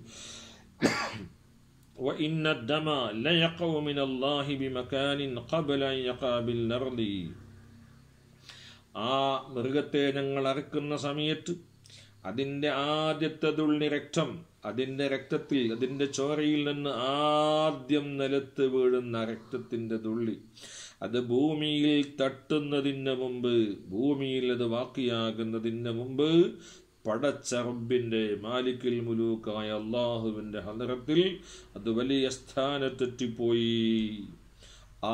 Speaker 1: وإن الدم ليقع من الله بمكان قبل أن يقع بالأرض ആ മൃഗത്തെ ഞങ്ങൾ അറുക്കുന്ന സമയത്ത് അതിൻ്റെ ആദ്യത്തെ തുള്ളി രക്തം അതിൻ്റെ രക്തത്തിൽ അതിൻ്റെ ചോരയിൽ നിന്ന് ആദ്യം നിലത്ത് വീഴുന്ന രക്തത്തിൻ്റെ തുള്ളി അത് ഭൂമിയിൽ തട്ടുന്നതിന് മുമ്പ് ഭൂമിയിൽ അത് വാക്കിയാകുന്നതിന് മുമ്പ് പടച്ചറബിൻ്റെ മാലിക്കുൽ മുലൂക്കായ അള്ളാഹുവിൻ്റെ ഹദറത്തിൽ അത് വലിയ സ്ഥാനത്തെത്തിപ്പോയി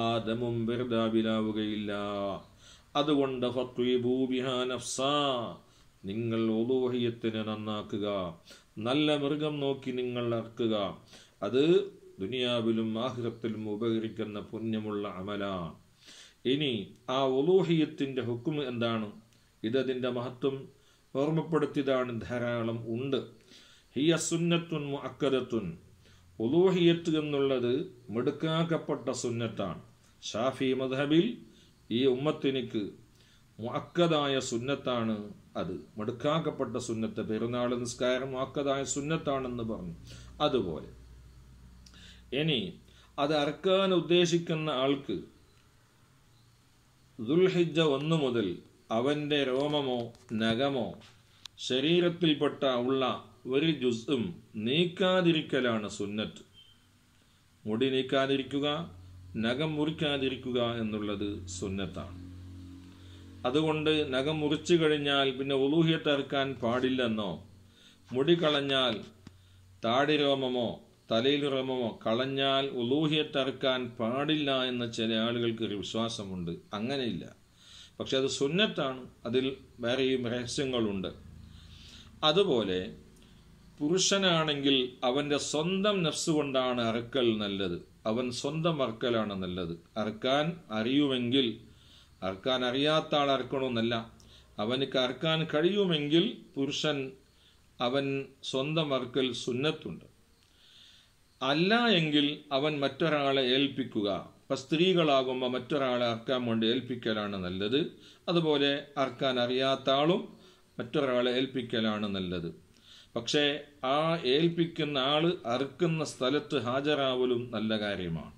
Speaker 1: ആദമും വെറുതാവിലാവുകയില്ല അതുകൊണ്ട് നിങ്ങൾ ഒലൂഹയത്തിന് നന്നാക്കുക നല്ല മൃഗം നോക്കി നിങ്ങൾ അർക്കുക അത് ദുനിയാവിലും ആഹ്റത്തിലും ഉപകരിക്കുന്ന പുണ്യമുള്ള അമല ഇനി ആ ഒലൂഹിയത്തിൻ്റെ ഹുക്കും എന്താണ് ഇതതിൻ്റെ മഹത്വം ഓർമ്മപ്പെടുത്തിയതാണ് ധാരാളം ഉണ്ട് ഹിയ സുന്നത്തുൻ അക്കദത്തുൻ ഉദൂഹിയത്ത് എന്നുള്ളത് മെടുക്കാക്കപ്പെട്ട സുന്നത്താണ് ഷാഫി മധബിൽ ഈ ഉമ്മത്തിനിക്ക് മുഅക്കതായ സുന്നത്താണ് അത് മെടുക്കാക്കപ്പെട്ട സുന്നത്ത് പെരുന്നാൾ നിസ്കാരം മുഅക്കതായ സുന്നത്താണെന്ന് പറഞ്ഞു അതുപോലെ ഇനി അത് അറക്കാൻ ഉദ്ദേശിക്കുന്ന ആൾക്ക് ദുൽഹിജ ഒന്ന് മുതൽ അവൻ്റെ രോമമോ നഖമോ ശരീരത്തിൽപ്പെട്ട ഉള്ള ഒരു ജുസും നീക്കാതിരിക്കലാണ് സുന്നത്ത് മുടി നീക്കാതിരിക്കുക നഖം മുറിക്കാതിരിക്കുക എന്നുള്ളത് സുന്നത്താണ് അതുകൊണ്ട് നഖം മുറിച്ചു കഴിഞ്ഞാൽ പിന്നെ ഉലൂഹ്യത്ത് ഇറക്കാൻ പാടില്ലെന്നോ മുടി കളഞ്ഞാൽ താടി രോമമോ തലയിൽ രോമമോ കളഞ്ഞാൽ ഉലൂഹ്യത്ത് ഇറക്കാൻ പാടില്ല എന്ന ചില ആളുകൾക്ക് ഒരു വിശ്വാസമുണ്ട് അങ്ങനെയില്ല പക്ഷെ അത് സുന്നത്താണ് അതിൽ വേറെയും രഹസ്യങ്ങളുണ്ട് അതുപോലെ പുരുഷനാണെങ്കിൽ അവൻ്റെ സ്വന്തം നഫ്സ് കൊണ്ടാണ് അറക്കൽ നല്ലത് അവൻ സ്വന്തം അറക്കലാണ് നല്ലത് അറക്കാൻ അറിയുമെങ്കിൽ അറക്കാൻ അറിയാത്ത ആൾ അറക്കണമെന്നല്ല അവനക്ക് അറക്കാൻ കഴിയുമെങ്കിൽ പുരുഷൻ അവൻ സ്വന്തം അറക്കൽ സുന്നത്തുണ്ട് അല്ല എങ്കിൽ അവൻ മറ്റൊരാളെ ഏൽപ്പിക്കുക അപ്പം സ്ത്രീകളാകുമ്പോൾ മറ്റൊരാളെ അർക്കാൻ വേണ്ടി ഏൽപ്പിക്കലാണ് നല്ലത് അതുപോലെ അർക്കാൻ അറിയാത്ത ആളും മറ്റൊരാളെ ഏൽപ്പിക്കലാണ് നല്ലത് പക്ഷേ ആ ഏൽപ്പിക്കുന്ന ആൾ അറുക്കുന്ന സ്ഥലത്ത് ഹാജരാവലും നല്ല കാര്യമാണ്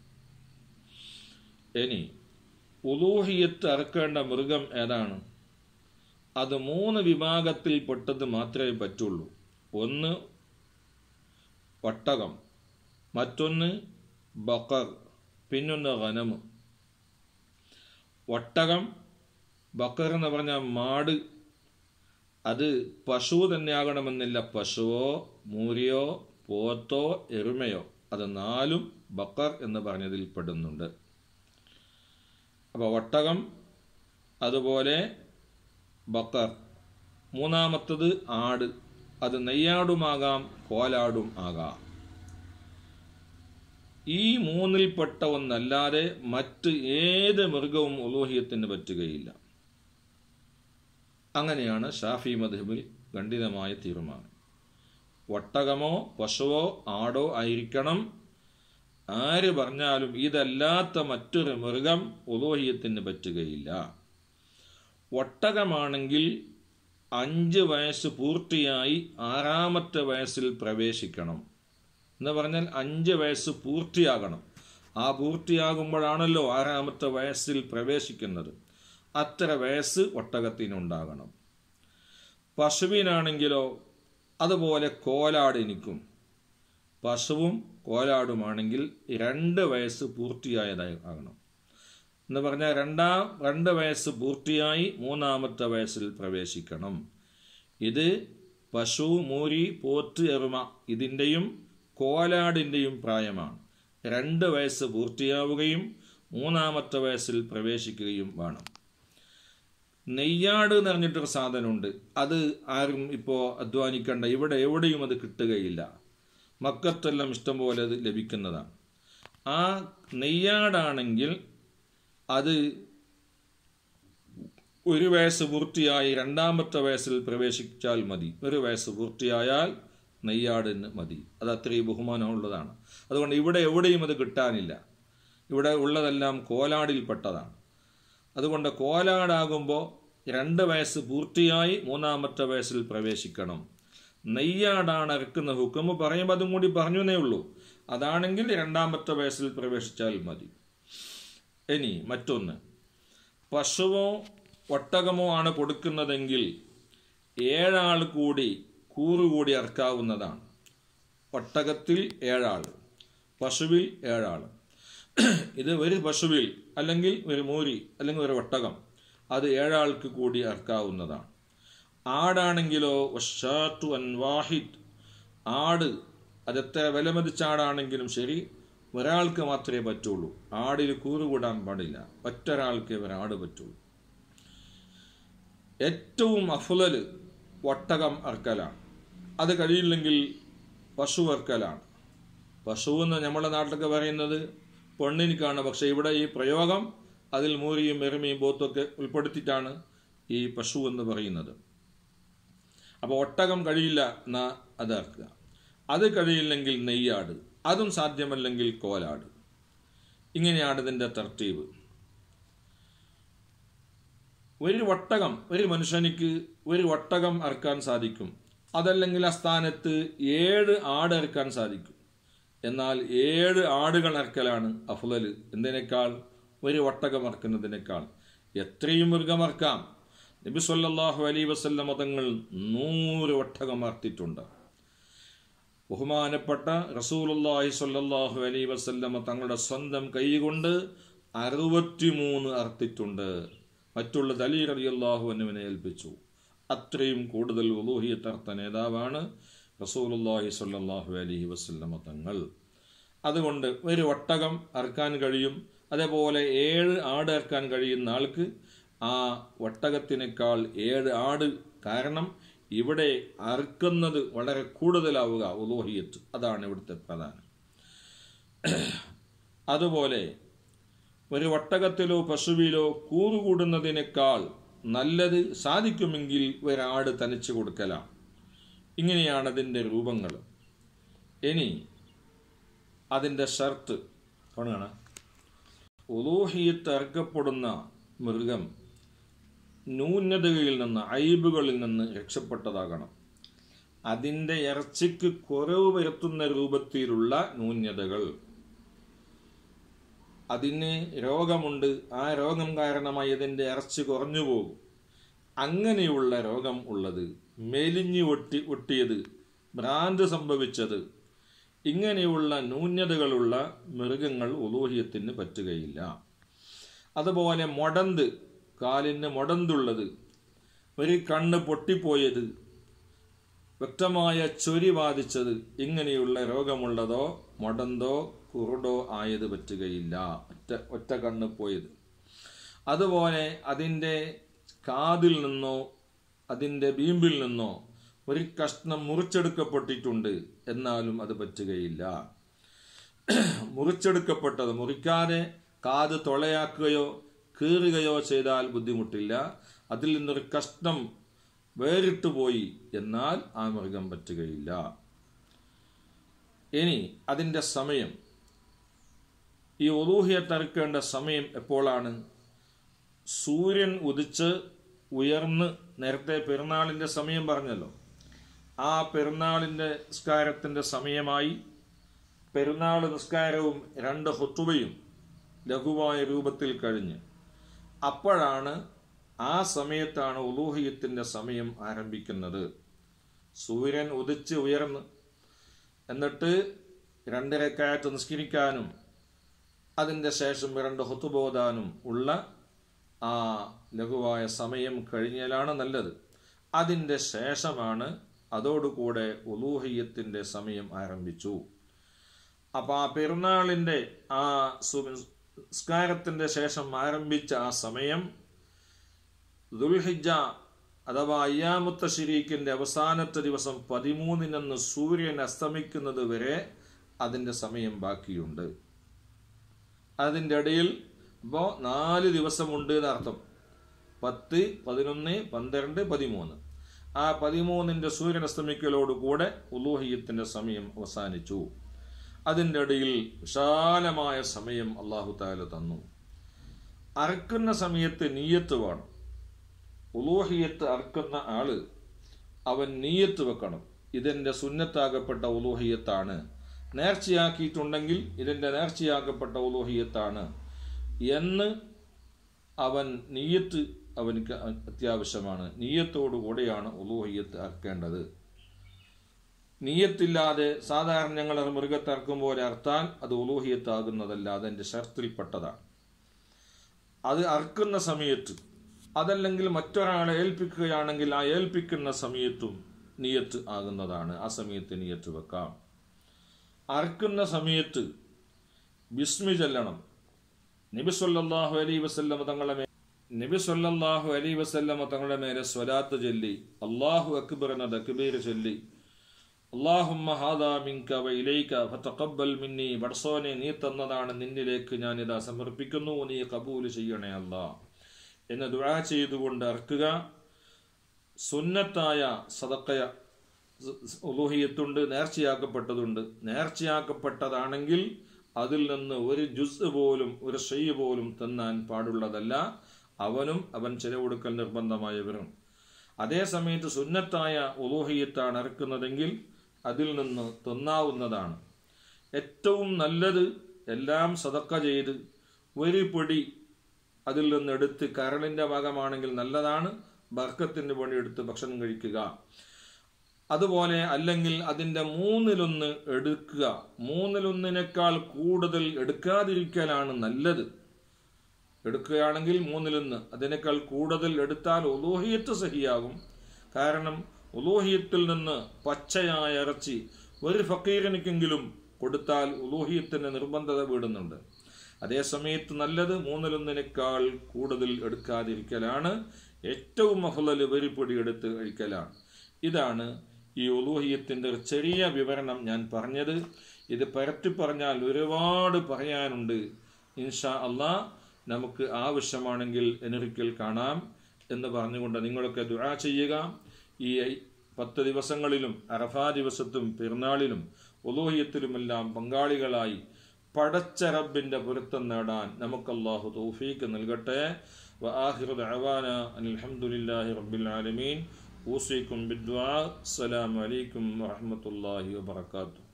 Speaker 1: ഇനി ഉദൂഹിയത്ത് അറുക്കേണ്ട മൃഗം ഏതാണ് അത് മൂന്ന് വിഭാഗത്തിൽ പെട്ടത് മാത്രമേ പറ്റുള്ളൂ ഒന്ന് ഒട്ടകം മറ്റൊന്ന് ബക്കർ പിന്നൊന്ന് ഖനമ് ഒട്ടകം ബക്കർ എന്ന് പറഞ്ഞ മാട് അത് പശു തന്നെയാകണമെന്നില്ല പശുവോ മൂരിയോ പോത്തോ എരുമയോ അത് നാലും ബക്കർ എന്ന് പറഞ്ഞതിൽ പെടുന്നുണ്ട് അപ്പോൾ ഒട്ടകം അതുപോലെ ബക്കർ മൂന്നാമത്തത് ആട് അത് നെയ്യാടുമാകാം കോലാടും ആകാം ഈ മൂന്നിൽപ്പെട്ട ഒന്നല്ലാതെ മറ്റ് ഏത് മൃഗവും ഉലോഹിയത്തിന് പറ്റുകയില്ല അങ്ങനെയാണ് ഷാഫി മധുബിൽ ഖണ്ഡിതമായ തീരുമാനം ഒട്ടകമോ പശുവോ ആടോ ആയിരിക്കണം ആര് പറഞ്ഞാലും ഇതല്ലാത്ത മറ്റൊരു മൃഗം ഉലോഹിയത്തിന് പറ്റുകയില്ല ഒട്ടകമാണെങ്കിൽ അഞ്ച് വയസ്സ് പൂർത്തിയായി ആറാമത്തെ വയസ്സിൽ പ്രവേശിക്കണം എന്ന് പറഞ്ഞാൽ അഞ്ച് വയസ്സ് പൂർത്തിയാകണം ആ പൂർത്തിയാകുമ്പോഴാണല്ലോ ആറാമത്തെ വയസ്സിൽ പ്രവേശിക്കുന്നത് അത്ര വയസ്സ് ഒട്ടകത്തിനുണ്ടാകണം പശുവിനാണെങ്കിലോ അതുപോലെ കോലാടിനിക്കും പശുവും കോലാടുമാണെങ്കിൽ രണ്ട് വയസ്സ് പൂർത്തിയായതായി ആകണം എന്ന് പറഞ്ഞാൽ രണ്ടാം രണ്ട് വയസ്സ് പൂർത്തിയായി മൂന്നാമത്തെ വയസ്സിൽ പ്രവേശിക്കണം ഇത് പശു മൂരി പോത്ത് എറുമ ഇതിൻ്റെയും കോലാടിൻ്റെയും പ്രായമാണ് രണ്ട് വയസ്സ് പൂർത്തിയാവുകയും മൂന്നാമത്തെ വയസ്സിൽ പ്രവേശിക്കുകയും വേണം നെയ്യാട് നിറഞ്ഞിട്ടൊരു സാധനമുണ്ട് അത് ആരും ഇപ്പോൾ അധ്വാനിക്കേണ്ട ഇവിടെ എവിടെയും അത് കിട്ടുകയില്ല മക്കത്തെല്ലാം ഇഷ്ടംപോലെ അത് ലഭിക്കുന്നതാണ് ആ നെയ്യാടാണെങ്കിൽ അത് ഒരു വയസ്സ് പൂർത്തിയായി രണ്ടാമത്തെ വയസ്സിൽ പ്രവേശിച്ചാൽ മതി ഒരു വയസ്സ് പൂർത്തിയായാൽ നെയ്യാടിന് മതി അത് അത്രയും ബഹുമാനമുള്ളതാണ് അതുകൊണ്ട് ഇവിടെ എവിടെയും അത് കിട്ടാനില്ല ഇവിടെ ഉള്ളതെല്ലാം കോലാടിൽപ്പെട്ടതാണ് അതുകൊണ്ട് കോലാടാകുമ്പോൾ രണ്ട് വയസ്സ് പൂർത്തിയായി മൂന്നാമത്തെ വയസ്സിൽ പ്രവേശിക്കണം നെയ്യാടാണ് ഇറക്കുന്ന ഹുക്കുമ്പ് പറയുമ്പോൾ അതും കൂടി പറഞ്ഞു എന്നേ ഉള്ളൂ അതാണെങ്കിൽ രണ്ടാമത്തെ വയസ്സിൽ പ്രവേശിച്ചാൽ മതി ഇനി മറ്റൊന്ന് പശുവോ ഒട്ടകമോ ആണ് കൊടുക്കുന്നതെങ്കിൽ ഏഴാൾ കൂടി കൂറുകൂടി അർക്കാവുന്നതാണ് ഒട്ടകത്തിൽ ഏഴാൾ പശുവിൽ ഏഴാൾ ഇത് ഒരു പശുവിൽ അല്ലെങ്കിൽ ഒരു മൂരി അല്ലെങ്കിൽ ഒരു ഒട്ടകം അത് ഏഴാൾക്ക് കൂടി അർക്കാവുന്നതാണ് ആടാണെങ്കിലോ വഷാറ്റു അൻവാഹിദ് ആട് അതെത്ര വിലമതിച്ചാടാണെങ്കിലും ശരി ഒരാൾക്ക് മാത്രമേ പറ്റുള്ളൂ ആടിൽ കൂറുകൂടാൻ പാടില്ല ഒറ്റൊരാൾക്ക് ഒരാട് പറ്റുള്ളൂ ഏറ്റവും അഫുലൽ ഒട്ടകം അർക്കലാണ് അത് കഴിയില്ലെങ്കിൽ പശുവർക്കലാണ് പശു എന്ന് നമ്മുടെ നാട്ടിലൊക്കെ പറയുന്നത് പെണ്ണിനിക്കാണ് പക്ഷേ ഇവിടെ ഈ പ്രയോഗം അതിൽ മൂരിയും എരുമയും ബോത്തൊക്കെ ഉൾപ്പെടുത്തിയിട്ടാണ് ഈ പശു എന്ന് പറയുന്നത് അപ്പോൾ ഒട്ടകം കഴിയില്ല എന്നാ അതാക്കുക അത് കഴിയില്ലെങ്കിൽ നെയ്യാട് അതും സാധ്യമല്ലെങ്കിൽ കോലാട് ഇങ്ങനെയാണ് ഇതിൻ്റെ തർത്തീവ് ഒരു ഒട്ടകം ഒരു മനുഷ്യനിക്ക് ഒരു ഒട്ടകം അറക്കാൻ സാധിക്കും അതല്ലെങ്കിൽ ആ സ്ഥാനത്ത് ഏഴ് ആട് ഇറക്കാൻ സാധിക്കും എന്നാൽ ഏഴ് ആടുകൾ ഇറക്കലാണ് അഫ്ലൽ എന്തിനേക്കാൾ ഒരു ഒട്ടകം ഇറക്കുന്നതിനേക്കാൾ എത്രയും മൃഗമറക്കാം നബി സല്ലാഹു അലൈ വസല്ല മതങ്ങൾ നൂറ് ഒട്ടകം അർത്തിട്ടുണ്ട് ബഹുമാനപ്പെട്ട റസൂലുള്ളാഹി സല്ലാഹു അലൈ വസല്ലമ തങ്ങളുടെ സ്വന്തം കൈകൊണ്ട് അറുപത്തിമൂന്ന് അർത്തിട്ടുണ്ട് മറ്റുള്ള ദലീർ അലിയല്ലാഹു എന്നുവിനെ ഏൽപ്പിച്ചു അത്രയും കൂടുതൽ ഉലൂഹിയത്തർത്ത നേതാവാണ് റസൂലുല്ലാഹി സല്ലാഹു അലഹി വസ്ല്ലമ തങ്ങൾ അതുകൊണ്ട് ഒരു വട്ടകം അറക്കാൻ കഴിയും അതേപോലെ ഏഴ് ആട് അറക്കാൻ കഴിയുന്ന ആൾക്ക് ആ വട്ടകത്തിനേക്കാൾ ഏഴ് ആട് കാരണം ഇവിടെ അറുക്കുന്നത് വളരെ കൂടുതലാവുക ഉലോഹിയത്ത് അതാണ് ഇവിടുത്തെ പ്രധാനം അതുപോലെ ഒരു വട്ടകത്തിലോ പശുവിലോ കൂറുകൂടുന്നതിനേക്കാൾ നല്ലത് സാധിക്കുമെങ്കിൽ ഒരാട് തനിച്ചു കൊടുക്കലാം ഇങ്ങനെയാണ് അതിൻ്റെ രൂപങ്ങൾ ഇനി അതിൻ്റെ ഷർത്ത് കാണുകയാണ് ഉദൂഹിയത്ത് അർക്കപ്പെടുന്ന മൃഗം ന്യൂനതകളിൽ നിന്ന് അയബുകളിൽ നിന്ന് രക്ഷപ്പെട്ടതാകണം അതിൻ്റെ ഇറച്ചിക്ക് കുറവ് വരുത്തുന്ന രൂപത്തിലുള്ള ന്യൂനതകൾ അതിന് രോഗമുണ്ട് ആ രോഗം കാരണമായി അതിൻ്റെ ഇറച്ചി കുറഞ്ഞു പോകും അങ്ങനെയുള്ള രോഗം ഉള്ളത് മെലിഞ്ഞു ഒട്ടി ഒട്ടിയത് ഭ്രാന്ത് സംഭവിച്ചത് ഇങ്ങനെയുള്ള ന്യൂന്യതകളുള്ള മൃഗങ്ങൾ ഉലൂഹിയത്തിന് പറ്റുകയില്ല അതുപോലെ മൊടന്ത് കാലിന് മൊടന്തുള്ളത് ഒരു കണ്ണ് പൊട്ടിപ്പോയത് വ്യക്തമായ ചൊരി ബാധിച്ചത് ഇങ്ങനെയുള്ള രോഗമുള്ളതോ മൊടന്തോ കുറുടോ ആയത് പറ്റുകയില്ല ഒറ്റ ഒറ്റ കണ്ണ് പോയത് അതുപോലെ അതിൻ്റെ കാതിൽ നിന്നോ അതിൻ്റെ ബീമ്പിൽ നിന്നോ ഒരു കഷ്ണം മുറിച്ചെടുക്കപ്പെട്ടിട്ടുണ്ട് എന്നാലും അത് പറ്റുകയില്ല മുറിച്ചെടുക്കപ്പെട്ടത് മുറിക്കാതെ കാത് തൊളയാക്കുകയോ കീറുകയോ ചെയ്താൽ ബുദ്ധിമുട്ടില്ല അതിൽ നിന്നൊരു കഷ്ണം വേറിട്ടു പോയി എന്നാൽ ആ മൃഗം പറ്റുകയില്ല ഇനി അതിൻ്റെ സമയം ഈ ഒലൂഹിയത്ത് അറുക്കേണ്ട സമയം എപ്പോഴാണ് സൂര്യൻ ഉദിച്ച് ഉയർന്ന് നേരത്തെ പെരുന്നാളിൻ്റെ സമയം പറഞ്ഞല്ലോ ആ പെരുന്നാളിൻ്റെ നിസ്കാരത്തിൻ്റെ സമയമായി പെരുന്നാൾ നിസ്കാരവും രണ്ട് ഹൊത്തുവയും ലഘുവായ രൂപത്തിൽ കഴിഞ്ഞ് അപ്പോഴാണ് ആ സമയത്താണ് ഉലൂഹിയത്തിൻ്റെ സമയം ആരംഭിക്കുന്നത് സൂര്യൻ ഉദിച്ച് ഉയർന്ന് എന്നിട്ട് രണ്ടരക്കായത്ത് നിസ്കരിക്കാനും അതിൻ്റെ ശേഷം രണ്ട് ഹുത്തുബോധാനും ഉള്ള ആ ലഘുവായ സമയം കഴിഞ്ഞാലാണ് നല്ലത് അതിൻ്റെ ശേഷമാണ് അതോടുകൂടെ ഉലൂഹയ്യത്തിൻ്റെ സമയം ആരംഭിച്ചു അപ്പോൾ ആ പെരുന്നാളിൻ്റെ ആ സുസ്കാരത്തിൻ്റെ ശേഷം ആരംഭിച്ച ആ സമയം ദുൽഹിജ അഥവാ അയ്യാമുത്ത ഷിരീഖിൻ്റെ അവസാനത്തെ ദിവസം പതിമൂന്നിനെന്ന് സൂര്യൻ അസ്തമിക്കുന്നത് വരെ അതിൻ്റെ സമയം ബാക്കിയുണ്ട് അതിൻ്റെ ഇടയിൽ ഇപ്പോൾ നാല് ദിവസമുണ്ട് എന്നർത്ഥം പത്ത് പതിനൊന്ന് പന്ത്രണ്ട് പതിമൂന്ന് ആ പതിമൂന്നിൻ്റെ സൂര്യൻ കൂടെ ഉലൂഹയ്യത്തിൻ്റെ സമയം അവസാനിച്ചു അതിൻ്റെ ഇടയിൽ വിശാലമായ സമയം അള്ളാഹു താല തന്നു അറക്കുന്ന സമയത്ത് നീയത്ത് വേണം ഉലോഹിയത്ത് അറക്കുന്ന ആള് അവൻ നീയത്ത് വെക്കണം ഇതെൻ്റെ സുന്നത്താകപ്പെട്ട ഉലോഹിയത്താണ് നേർച്ചയാക്കിയിട്ടുണ്ടെങ്കിൽ ഇതിൻ്റെ നേർച്ചയാക്കപ്പെട്ട ഉലോഹിയത്താണ് എന്ന് അവൻ നീയത്ത് അവനിക്ക് അത്യാവശ്യമാണ് നീയത്തോടുകൂടെയാണ് ഉലോഹിയത്ത് അർക്കേണ്ടത് നീയത്തില്ലാതെ സാധാരണ ഞങ്ങൾ മൃഗത്തെ അർക്കും പോലെ അർത്താൻ അത് ഉലോഹിയത്താകുന്നതല്ല അതെൻ്റെ ഷർത്തിൽപ്പെട്ടതാണ് അത് അർക്കുന്ന സമയത്ത് അതല്ലെങ്കിൽ മറ്റൊരാളെ ഏൽപ്പിക്കുകയാണെങ്കിൽ ആ ഏൽപ്പിക്കുന്ന സമയത്തും നീയത്ത് ആകുന്നതാണ് ആ സമയത്ത് നീയത്ത് വെക്കാം അറക്കുന്ന സമയത്ത് ബിസ്മി ചൊല്ലണം നബി സല്ലാഹു അലൈ വസല്ലമ തങ്ങളുടെ മേ നബി സല്ലാഹു അലൈ വസല്ലമ തങ്ങളുടെ മേലെ സ്വലാത്ത് ചൊല്ലി അള്ളാഹു അക്ബർ എന്ന തക്ബീർ ചൊല്ലി അല്ലാഹുമ്മ ഹാദാ മിങ്ക വ ഇലൈക ഫതഖബ്ബൽ മിന്നി ബഡ്സോനെ നീ തന്നതാണ് നിന്നിലേക്ക് ഞാൻ ഇത് സമർപ്പിക്കുന്നു നീ കബൂല് ചെയ്യണേ അല്ലാ എന്ന് ദുആ ചെയ്തുകൊണ്ട് അർക്കുക സുന്നത്തായ സദക്കയ ഉലുഹിയത്തുണ്ട് നേർച്ചയാക്കപ്പെട്ടതുണ്ട് നേർച്ചയാക്കപ്പെട്ടതാണെങ്കിൽ അതിൽ നിന്ന് ഒരു ജുസ് പോലും ഒരു ഷെയ് പോലും തിന്നാൻ പാടുള്ളതല്ല അവനും അവൻ ചെലവെടുക്കൽ നിർബന്ധമായി വരും അതേസമയത്ത് സുന്നത്തായ ഉലോഹിയത്താണ് ഇറക്കുന്നതെങ്കിൽ അതിൽ നിന്ന് തിന്നാവുന്നതാണ് ഏറ്റവും നല്ലത് എല്ലാം സതക്ക ചെയ്ത് ഒരു പിടി അതിൽ നിന്നെടുത്ത് കരളിൻ്റെ ഭാഗമാണെങ്കിൽ നല്ലതാണ് ബർക്കത്തിന് പണിയെടുത്ത് ഭക്ഷണം കഴിക്കുക അതുപോലെ അല്ലെങ്കിൽ അതിന്റെ മൂന്നിലൊന്ന് എടുക്കുക മൂന്നിലൊന്നിനേക്കാൾ കൂടുതൽ എടുക്കാതിരിക്കലാണ് നല്ലത് എടുക്കുകയാണെങ്കിൽ മൂന്നിലൊന്ന് അതിനേക്കാൾ കൂടുതൽ എടുത്താൽ ഉലോഹിയത്ത് സഹിയാകും കാരണം ഉലോഹിയത്തിൽ നിന്ന് പച്ചയായ ഇറച്ചി ഒരു ഫക്കീറിനിക്കെങ്കിലും കൊടുത്താൽ ഉലോഹിയത്തിൻ്റെ നിർബന്ധത വീടുന്നുണ്ട് അതേസമയത്ത് നല്ലത് മൂന്നിലൊന്നിനേക്കാൾ കൂടുതൽ എടുക്കാതിരിക്കലാണ് ഏറ്റവും മഹലൽ വെരിപ്പൊടി എടുത്ത് കഴിക്കലാണ് ഇതാണ് ഈ ഉലൂഹിയത്തിൻ്റെ ഒരു ചെറിയ വിവരണം ഞാൻ പറഞ്ഞത് ഇത് പരത്തി പറഞ്ഞാൽ ഒരുപാട് പറയാനുണ്ട് ഇൻഷാ അള്ളാ നമുക്ക് ആവശ്യമാണെങ്കിൽ എനിക്കൽ കാണാം എന്ന് പറഞ്ഞുകൊണ്ട് നിങ്ങളൊക്കെ ദുഴ ചെയ്യുക ഈ പത്ത് ദിവസങ്ങളിലും അറഫാ ദിവസത്തും പെരുന്നാളിലും ഉലോഹിയത്തിലുമെല്ലാം പങ്കാളികളായി പടച്ച റബ്ബിൻ്റെ പൊരുത്തം നേടാൻ നമുക്ക് അള്ളാഹു തൗഫീക്ക് നൽകട്ടെ വ ആഹിറു അലഹമുല്ലാഹി റബ്ബിൽ ആലമീൻ أوصيكم بالدعاء السلام عليكم ورحمة الله وبركاته